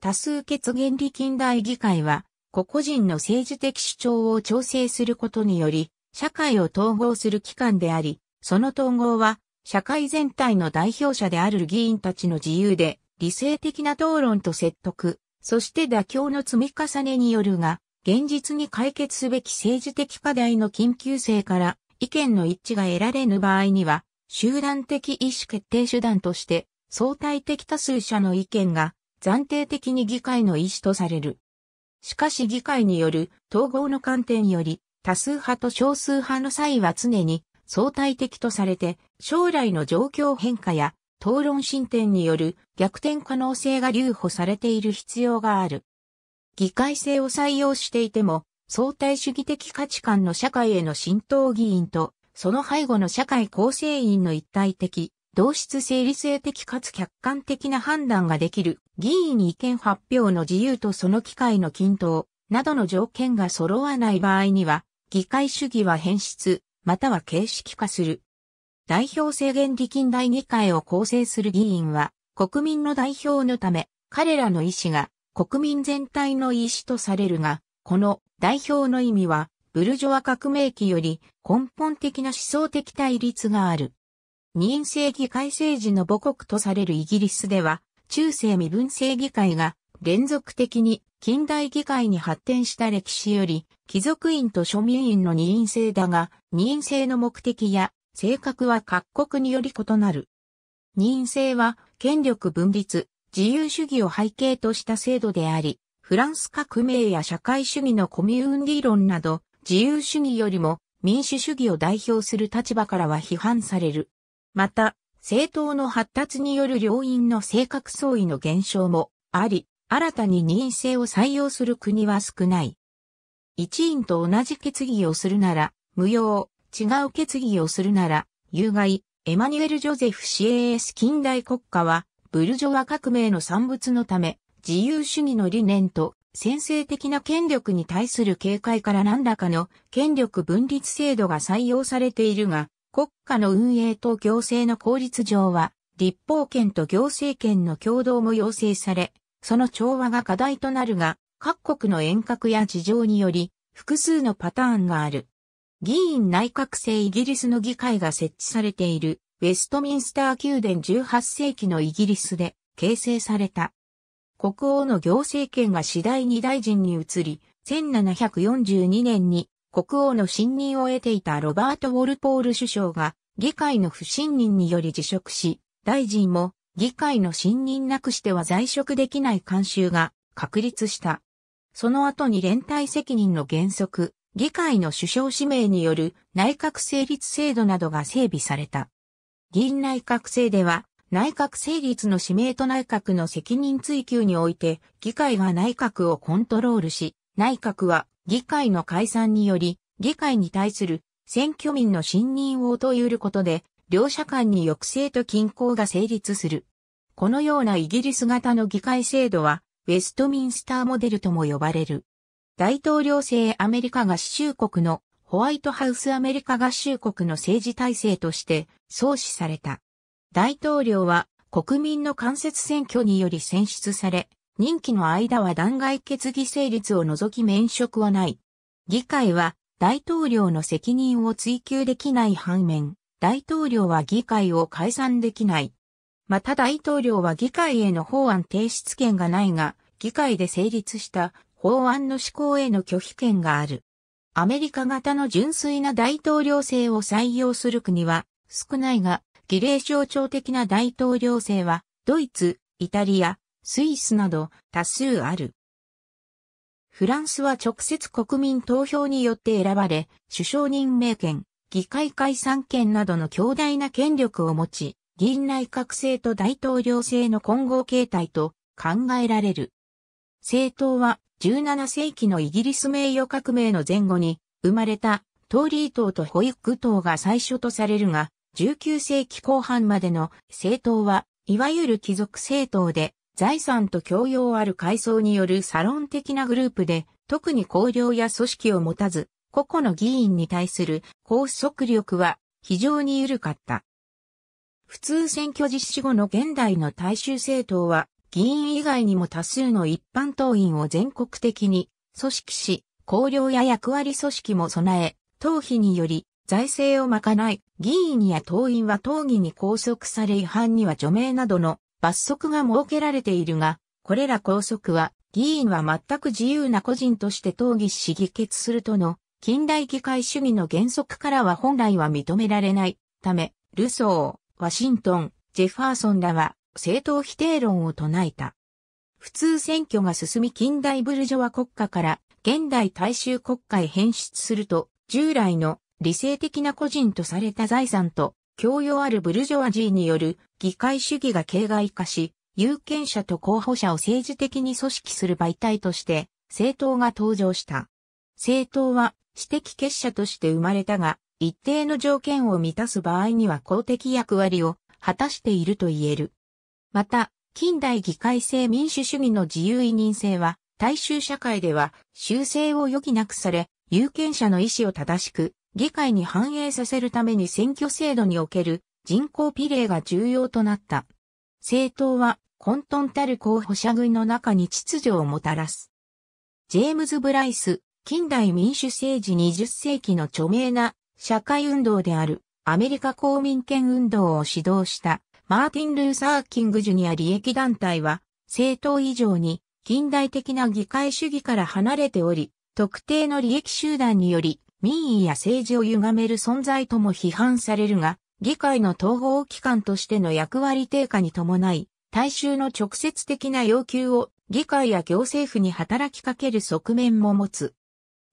多数決原理近代議会は、個々人の政治的主張を調整することにより、社会を統合する機関であり、その統合は、社会全体の代表者である議員たちの自由で、理性的な討論と説得、そして妥協の積み重ねによるが、現実に解決すべき政治的課題の緊急性から意見の一致が得られぬ場合には、集団的意思決定手段として相対的多数者の意見が暫定的に議会の意思とされる。しかし議会による統合の観点より多数派と少数派の際は常に相対的とされて将来の状況変化や討論進展による逆転可能性が留保されている必要がある。議会制を採用していても相対主義的価値観の社会への浸透議員とその背後の社会構成員の一体的同質性理性的かつ客観的な判断ができる、議員意見発表の自由とその機会の均等、などの条件が揃わない場合には、議会主義は変質、または形式化する。代表制限理近代議会を構成する議員は、国民の代表のため、彼らの意思が国民全体の意思とされるが、この代表の意味は、ブルジョア革命期より根本的な思想的対立がある。民制議会政治の母国とされるイギリスでは、中世身分制議会が連続的に近代議会に発展した歴史より、貴族院と庶民院の二院制だが、二院制の目的や性格は各国により異なる。二院制は権力分立、自由主義を背景とした制度であり、フランス革命や社会主義のコミューン理論など、自由主義よりも民主主義を代表する立場からは批判される。また、政党の発達による両院の性格相違の減少もあり、新たに任制を採用する国は少ない。一員と同じ決議をするなら、無用、違う決議をするなら、有害、エマニュエル・ジョゼフ CAS 近代国家は、ブルジョワ革命の産物のため、自由主義の理念と、先制的な権力に対する警戒から何らかの権力分立制度が採用されているが、国家の運営と行政の効率上は、立法権と行政権の共同も要請され、その調和が課題となるが、各国の遠隔や事情により、複数のパターンがある。議員内閣制イギリスの議会が設置されている、ウェストミンスター宮殿18世紀のイギリスで形成された。国王の行政権が次第に大臣に移り、1742年に国王の信任を得ていたロバート・ウォルポール首相が議会の不信任により辞職し、大臣も議会の信任なくしては在職できない慣習が確立した。その後に連帯責任の原則、議会の首相指名による内閣成立制度などが整備された。議員内閣制では、内閣成立の指名と内閣の責任追及において、議会が内閣をコントロールし、内閣は議会の解散により、議会に対する選挙民の信任を問いることで、両者間に抑制と均衡が成立する。このようなイギリス型の議会制度は、ウェストミンスターモデルとも呼ばれる。大統領制アメリカ合衆国のホワイトハウスアメリカ合衆国の政治体制として創始された。大統領は国民の間接選挙により選出され、任期の間は弾劾決議成立を除き免職はない。議会は大統領の責任を追及できない反面、大統領は議会を解散できない。また大統領は議会への法案提出権がないが、議会で成立した法案の施行への拒否権がある。アメリカ型の純粋な大統領制を採用する国は少ないが、儀礼象徴的な大統領制は、ドイツ、イタリア、スイスなど多数ある。フランスは直接国民投票によって選ばれ、首相任命権、議会解散権などの強大な権力を持ち、議院内閣制と大統領制の混合形態と考えられる。政党は17世紀のイギリス名誉革命の前後に生まれたトーリー党とホイック党が最初とされるが、19世紀後半までの政党はいわゆる貴族政党で財産と教養ある階層によるサロン的なグループで、特に公領や組織を持たず、個々の議員に対する拘束力は非常に緩かった。普通選挙実施後の現代の大衆政党は、議員以外にも多数の一般党員を全国的に組織し、公領や役割組織も備え、党費により財政を賄い、議員や党員は党議に拘束され違反には除名などの罰則が設けられているが、これら拘束は、議員は全く自由な個人として討議し議決するとの、近代議会主義の原則からは本来は認められないため、ルソー、ワシントン、ジェファーソンらは、政党否定論を唱えた。普通選挙が進み近代ブルジョワ国家から現代大衆国家へ変質すると、従来の理性的な個人とされた財産と教養あるブルジョアジーによる議会主義が形骸化し、有権者と候補者を政治的に組織する媒体として政党が登場した。政党は私的結社として生まれたが、一定の条件を満たす場合には公的役割を果たしていると言える。また、近代議会制民主主義の自由委任制は、大衆社会では修正を余儀なくされ、有権者の意思を正しく議会に反映させるために選挙制度における人口比例が重要となった。政党は混沌たる候補者群の中に秩序をもたらす。ジェームズ・ブライス、近代民主政治20世紀の著名な社会運動であるアメリカ公民権運動を指導したマーティン・ルーサー・キング・ジュニア利益団体は政党以上に近代的な議会主義から離れており、特定の利益集団により民意や政治を歪める存在とも批判されるが、議会の統合機関としての役割低下に伴い、大衆の直接的な要求を議会や行政府に働きかける側面も持つ。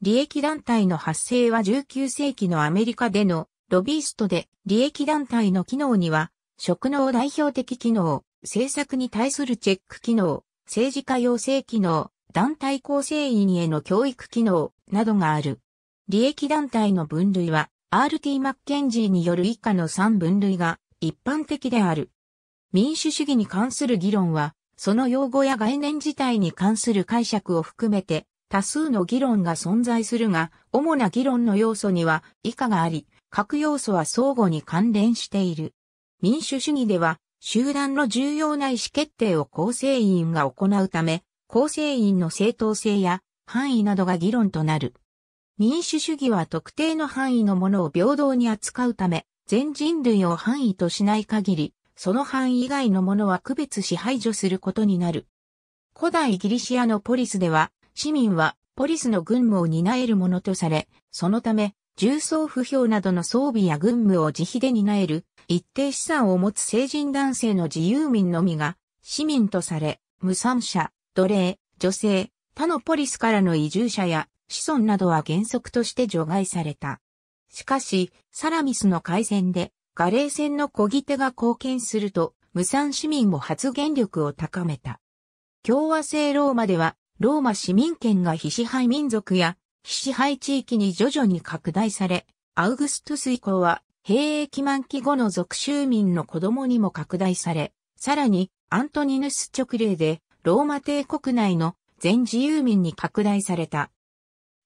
利益団体の発生は19世紀のアメリカでのロビーストで利益団体の機能には、職能代表的機能、政策に対するチェック機能、政治家養成機能、団体構成員への教育機能などがある。利益団体の分類は、RT マッケンジーによる以下の3分類が一般的である。民主主義に関する議論は、その用語や概念自体に関する解釈を含めて、多数の議論が存在するが、主な議論の要素には以下があり、各要素は相互に関連している。民主主義では、集団の重要な意思決定を構成員が行うため、構成員の正当性や範囲などが議論となる。民主主義は特定の範囲のものを平等に扱うため、全人類を範囲としない限り、その範囲以外のものは区別し排除することになる。古代ギリシアのポリスでは、市民はポリスの軍務を担えるものとされ、そのため、重装不評などの装備や軍務を自費で担える、一定資産を持つ成人男性の自由民のみが、市民とされ、無産者、奴隷、女性、他のポリスからの移住者や子孫などは原則として除外された。しかし、サラミスの改善で、ガレー戦の小ぎ手が貢献すると、無産市民も発言力を高めた。共和制ローマでは、ローマ市民権が非支配民族や、非支配地域に徐々に拡大され、アウグストゥス以降は、兵役満期後の属州民の子供にも拡大され、さらに、アントニヌス直令で、ローマ帝国内の全自由民に拡大された。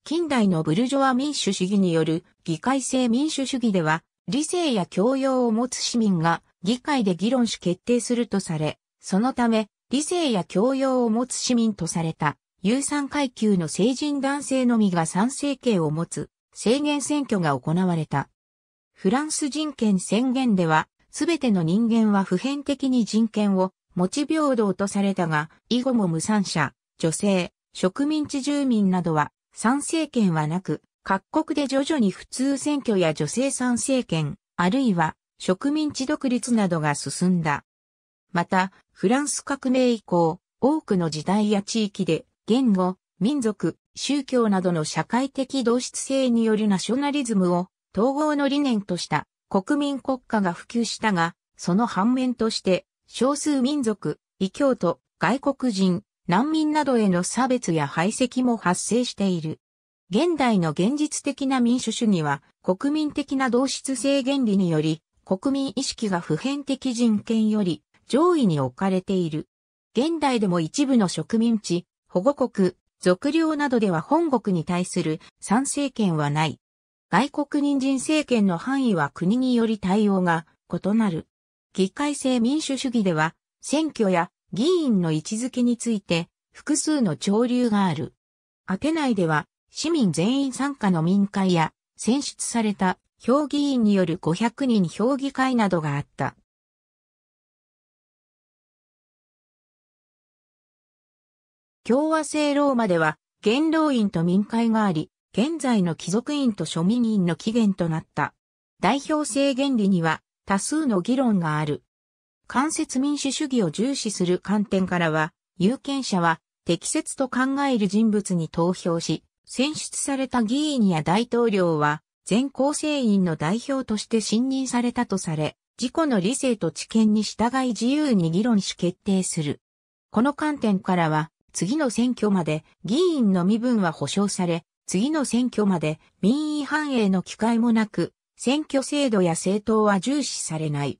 近代のブルジョア民主主義による議会制民主主義では、理性や教養を持つ市民が議会で議論し決定するとされ、そのため、理性や教養を持つ市民とされた、有産階級の成人男性のみが賛成権を持つ、制限選挙が行われた。フランス人権宣言では、すべての人間は普遍的に人権を持ち平等とされたが、以後も無産者、女性、植民地住民などは参政権はなく、各国で徐々に普通選挙や女性参政権、あるいは植民地独立などが進んだ。また、フランス革命以降、多くの時代や地域で、言語、民族、宗教などの社会的同質性によるナショナリズムを統合の理念とした国民国家が普及したが、その反面として、少数民族、異教徒、外国人、難民などへの差別や排斥も発生している。現代の現実的な民主主義は国民的な同質性原理により国民意識が普遍的人権より上位に置かれている。現代でも一部の植民地、保護国、属領などでは本国に対する賛政権はない。外国人人政権の範囲は国により対応が異なる。議会制民主主義では選挙や議員の位置づけについて複数の潮流がある。アテナイでは市民全員参加の民会や選出された評議員による500人評議会などがあった。共和制ローマでは元老院と民会があり、現在の貴族院と庶民院の起源となった。代表制原理には多数の議論がある。間接民主主義を重視する観点からは、有権者は適切と考える人物に投票し、選出された議員や大統領は、全構成員の代表として信任されたとされ、自己の理性と知見に従い自由に議論し決定する。この観点からは、次の選挙まで議員の身分は保障され、次の選挙まで民意反映の機会もなく、選挙制度や政党は重視されない。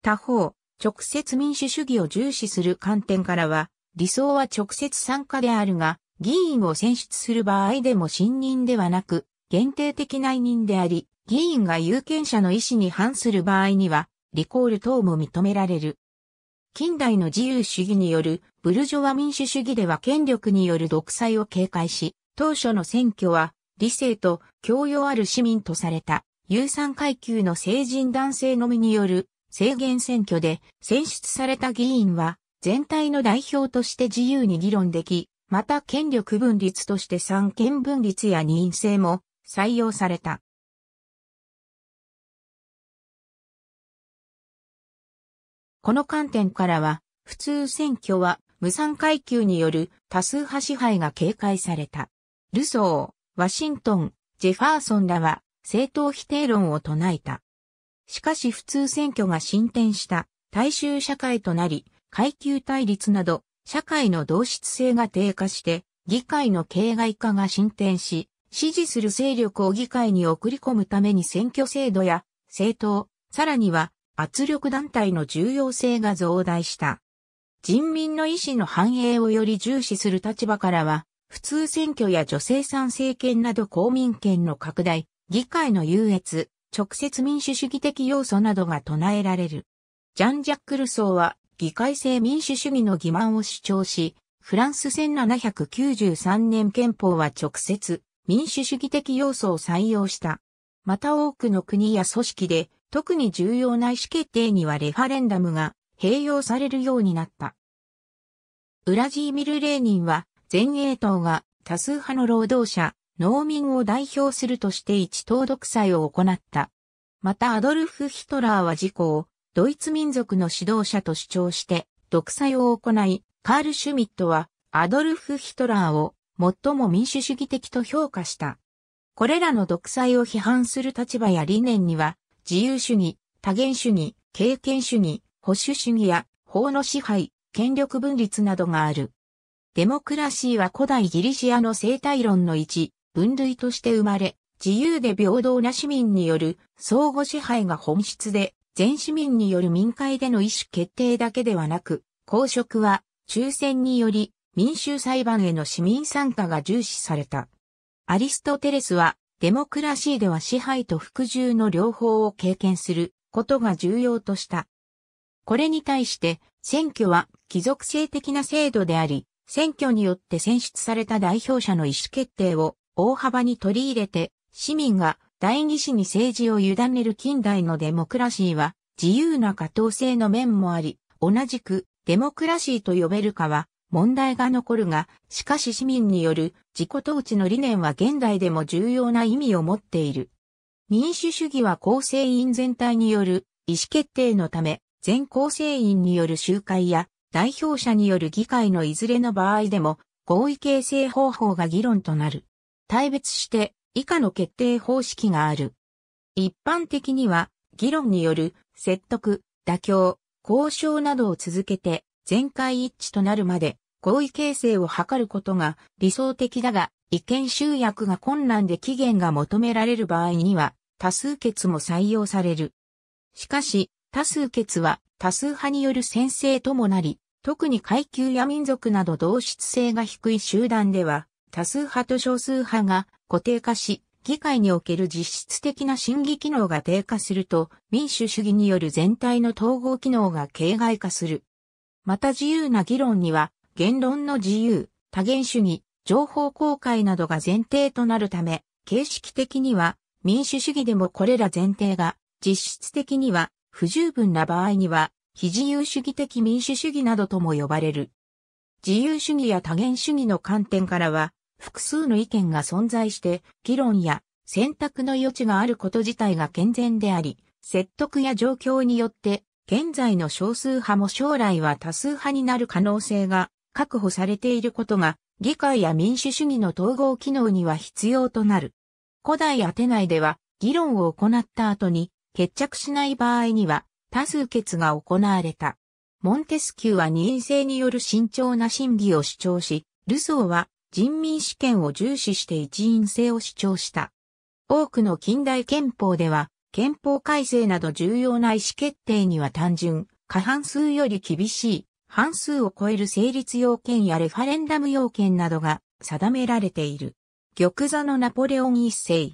他方、直接民主主義を重視する観点からは、理想は直接参加であるが、議員を選出する場合でも信任ではなく、限定的内任であり、議員が有権者の意思に反する場合には、リコール等も認められる。近代の自由主義によるブルジョワ民主主義では権力による独裁を警戒し、当初の選挙は理性と教養ある市民とされた、有産階級の成人男性のみによる制限選挙で選出された議員は全体の代表として自由に議論でき、また権力分立として三権分立や二院制も採用された。この観点からは、普通選挙は無産階級による多数派支配が警戒された。ルソー、ワシントン、ジェファーソンらは政党否定論を唱えた。しかし普通選挙が進展した大衆社会となり、階級対立など社会の同質性が低下して、議会の形骸化が進展し、支持する勢力を議会に送り込むために選挙制度や政党、さらには圧力団体の重要性が増大した。人民の意思の反映をより重視する立場からは、普通選挙や女性参政権など公民権の拡大、議会の優越、直接民主主義的要素などが唱えられる。ジャン・ジャック・ルソーは議会制民主主義の欺瞞を主張し、フランス1793年憲法は直接民主主義的要素を採用した。また多くの国や組織で特に重要な意思決定にはレファレンダムが併用されるようになった。ウラジーミル・レーニンは前衛党が多数派の労働者、農民を代表するとして一党独裁を行った。またアドルフ・ヒトラーは事故をドイツ民族の指導者と主張して独裁を行い、カール・シュミットはアドルフ・ヒトラーを最も民主主義的と評価した。これらの独裁を批判する立場や理念には、自由主義、多元主義、経験主義、保守主義や法の支配、権力分立などがある。デモクラシーは古代ギリシアの生態論の一分類として生まれ、自由で平等な市民による相互支配が本質で、全市民による民会での意思決定だけではなく、公職は抽選により民衆裁判への市民参加が重視された。アリストテレスは、デモクラシーでは支配と服従の両方を経験することが重要とした。これに対して、選挙は貴族性的な制度であり、選挙によって選出された代表者の意思決定を大幅に取り入れて、市民が第二士に政治を委ねる近代のデモクラシーは、自由な可当性の面もあり、同じくデモクラシーと呼べるかは問題が残るが、しかし市民による自己統治の理念は現代でも重要な意味を持っている。民主主義は構成員全体による意思決定のため、全構成員による集会や代表者による議会のいずれの場合でも合意形成方法が議論となる。対別して以下の決定方式がある。一般的には、議論による説得、妥協、交渉などを続けて全会一致となるまで合意形成を図ることが理想的だが、意見集約が困難で期限が求められる場合には多数決も採用される。しかし、多数決は多数派による先制ともなり、特に階級や民族など同質性が低い集団では多数派と少数派が固定化し、議会における実質的な審議機能が低下すると、民主主義による全体の統合機能が形骸化する。また自由な議論には、言論の自由、多元主義、情報公開などが前提となるため、形式的には民主主義でもこれら前提が実質的には不十分な場合には非自由主義的民主主義などとも呼ばれる。自由主義や多元主義の観点からは複数の意見が存在して、議論や選択の余地があること自体が健全であり、説得や状況によって、現在の少数派も将来は多数派になる可能性が確保されていることが、議会や民主主義の統合機能には必要となる。古代アテナイでは、議論を行った後に、決着しない場合には、多数決が行われた。モンテスキューは任意性による慎重な審議を主張し、ルソーは人民主権を重視して一員制を主張した。多くの近代憲法では、憲法改正など重要な意思決定には単純、過半数より厳しい、半数を超える成立要件やレファレンダム要件などが定められている。玉座のナポレオン一世。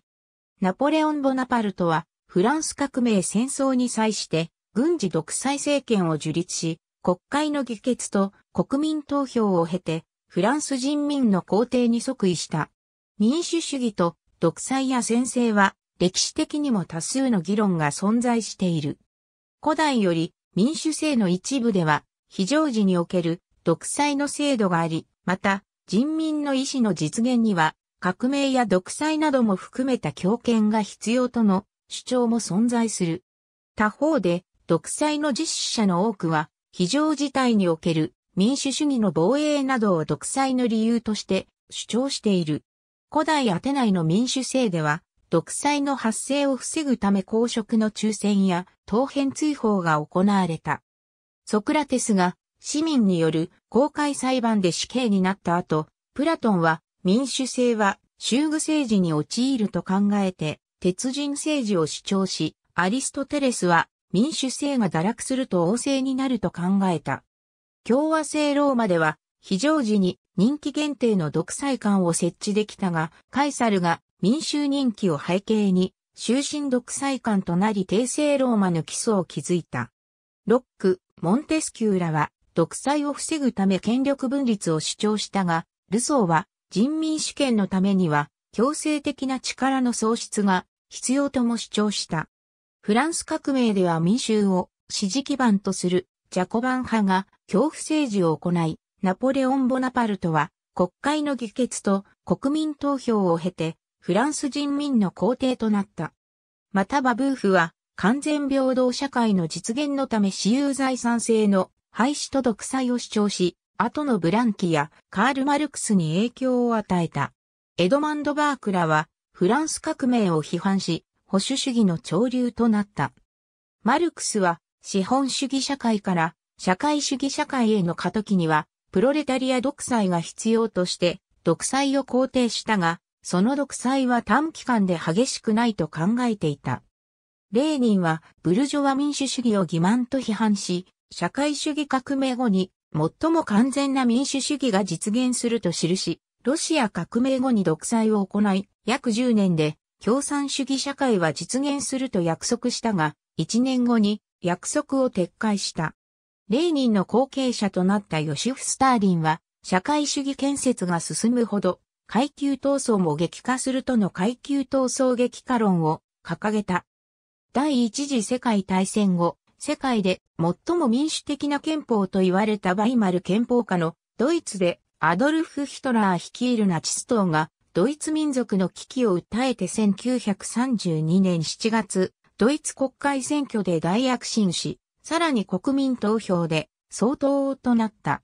ナポレオン・ボナパルトは、フランス革命戦争に際して、軍事独裁政権を樹立し、国会の議決と国民投票を経て、フランス人民の皇帝に即位した。民主主義と独裁や専制は歴史的にも多数の議論が存在している。古代より民主制の一部では非常時における独裁の制度があり、また人民の意思の実現には革命や独裁なども含めた強権が必要との主張も存在する。他方で独裁の実施者の多くは非常事態における民主主義の防衛などを独裁の理由として主張している。古代アテナイの民主制では、独裁の発生を防ぐため公職の抽選や当編追放が行われた。ソクラテスが市民による公開裁判で死刑になった後、プラトンは民主制は修具政治に陥ると考えて、鉄人政治を主張し、アリストテレスは民主制が堕落すると王政になると考えた。共和制ローマでは、非常時に人気限定の独裁官を設置できたが、カイサルが民衆人気を背景に、終身独裁官となり帝政ローマの基礎を築いた。ロック、モンテスキューらは、独裁を防ぐため権力分立を主張したが、ルソーは人民主権のためには強制的な力の喪失が必要とも主張した。フランス革命では民衆を支持基盤とするジャコバン派が恐怖政治を行い、ナポレオン・ボナパルトは国会の議決と国民投票を経てフランス人民の皇帝となった。またバブーフは完全平等社会の実現のため私有財産制の廃止と独裁を主張し、後のブランキやカール・マルクスに影響を与えた。エドマンド・バークラはフランス革命を批判し、保守主義の潮流となった。マルクスは資本主義社会から社会主義社会への過渡期には、プロレタリア独裁が必要として、独裁を肯定したが、その独裁は短期間で激しくないと考えていた。レーニンはブルジョワ民主主義を欺瞞と批判し、社会主義革命後に最も完全な民主主義が実現すると記し、ロシア革命後に独裁を行い、約10年で共産主義社会は実現すると約束したが、1年後に約束を撤回した。レーニンの後継者となったヨシフ・スターリンは、社会主義建設が進むほど、階級闘争も激化するとの階級闘争激化論を掲げた。第一次世界大戦後、世界で最も民主的な憲法と言われたバイマル憲法下のドイツでアドルフ・ヒトラー率いるナチス党がドイツ民族の危機を訴えて1932年7月、ドイツ国会選挙で大躍進し、さらに国民投票で総統となった。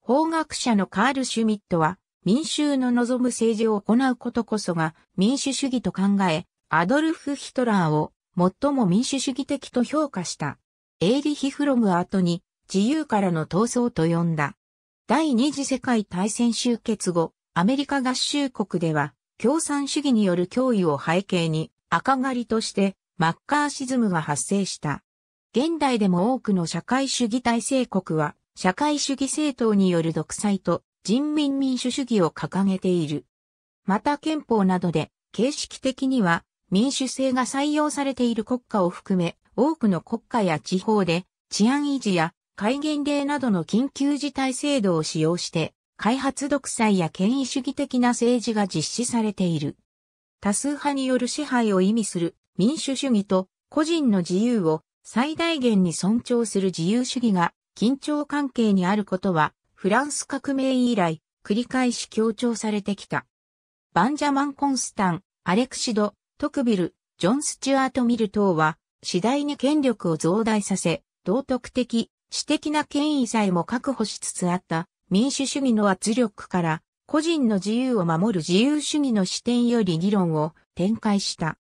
法学者のカール・シュミットは、民衆の望む政治を行うことこそが民主主義と考え、アドルフ・ヒトラーを最も民主主義的と評価した。エイリヒ・フロム後に自由からの闘争と呼んだ。第二次世界大戦終結後、アメリカ合衆国では共産主義による脅威を背景に赤狩りとしてマッカーシズムが発生した。現代でも多くの社会主義体制国は、社会主義政党による独裁と人民民主主義を掲げている。また憲法などで、形式的には民主制が採用されている国家を含め、多くの国家や地方で治安維持や戒厳令などの緊急事態制度を使用して、開発独裁や権威主義的な政治が実施されている。多数派による支配を意味する民主主義と個人の自由を最大限に尊重する自由主義が緊張関係にあることは、フランス革命以来、繰り返し強調されてきた。バンジャマン・コンスタン、アレクシド、トクビル、ジョン・スチュアート・ミル等は、次第に権力を増大させ、道徳的、私的な権威さえも確保しつつあった民主主義の圧力から、個人の自由を守る自由主義の視点より議論を展開した。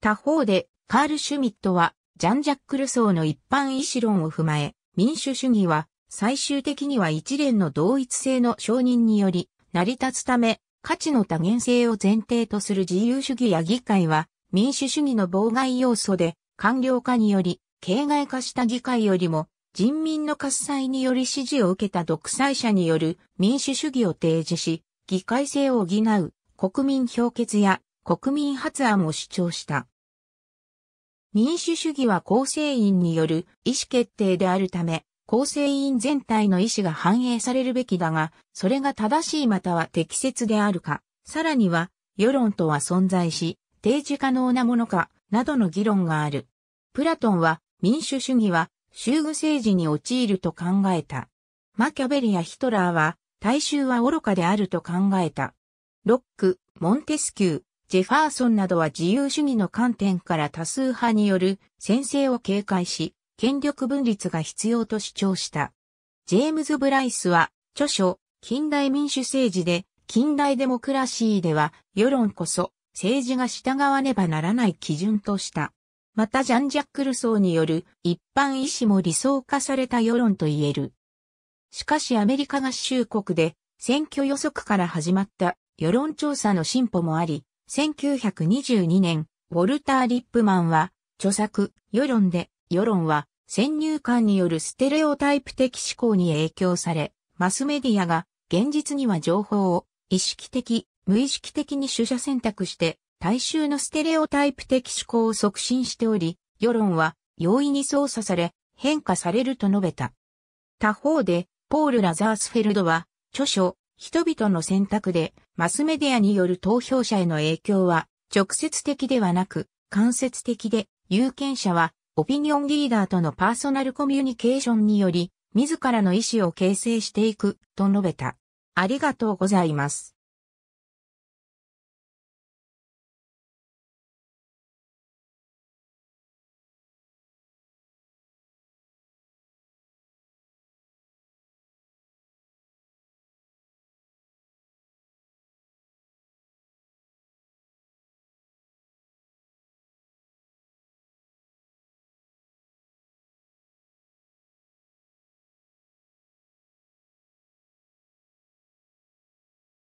他方で、カール・シュミットはジャン・ジャック・ルソーの一般意志論を踏まえ、民主主義は最終的には一連の同一性の承認により成り立つため、価値の多元性を前提とする自由主義や議会は民主主義の妨害要素で官僚化により形骸化した議会よりも人民の喝采により支持を受けた独裁者による民主主義を提示し、議会制を補う国民評決や国民発案を主張した。民主主義は構成員による意思決定であるため、構成員全体の意思が反映されるべきだが、それが正しいまたは適切であるか、さらには、世論とは存在し、提示可能なものか、などの議論がある。プラトンは、民主主義は、州具政治に陥ると考えた。マキャベリやヒトラーは、大衆は愚かであると考えた。ロック、モンテスキュー、ジェファーソンなどは自由主義の観点から多数派による先制を警戒し、権力分立が必要と主張した。ジェームズ・ブライスは、著書、近代民主政治で、近代デモクラシーでは、世論こそ、政治が従わねばならない基準とした。またジャン・ジャック・ルソーによる一般意思も理想化された世論と言える。しかしアメリカ合衆国で選挙予測から始まった世論調査の進歩もあり、1922年、ウォルター・リップマンは、著作、世論で、世論は、先入観によるステレオタイプ的思考に影響され、マスメディアが、現実には情報を、意識的、無意識的に取捨選択して、大衆のステレオタイプ的思考を促進しており、世論は容易に操作され、変化されると述べた。他方で、ポール・ラザースフェルドは、著書、人々の選択で、マスメディアによる投票者への影響は、直接的ではなく、間接的で、有権者は、オピニオンリーダーとのパーソナルコミュニケーションにより、自らの意思を形成していく、と述べた。ありがとうございます。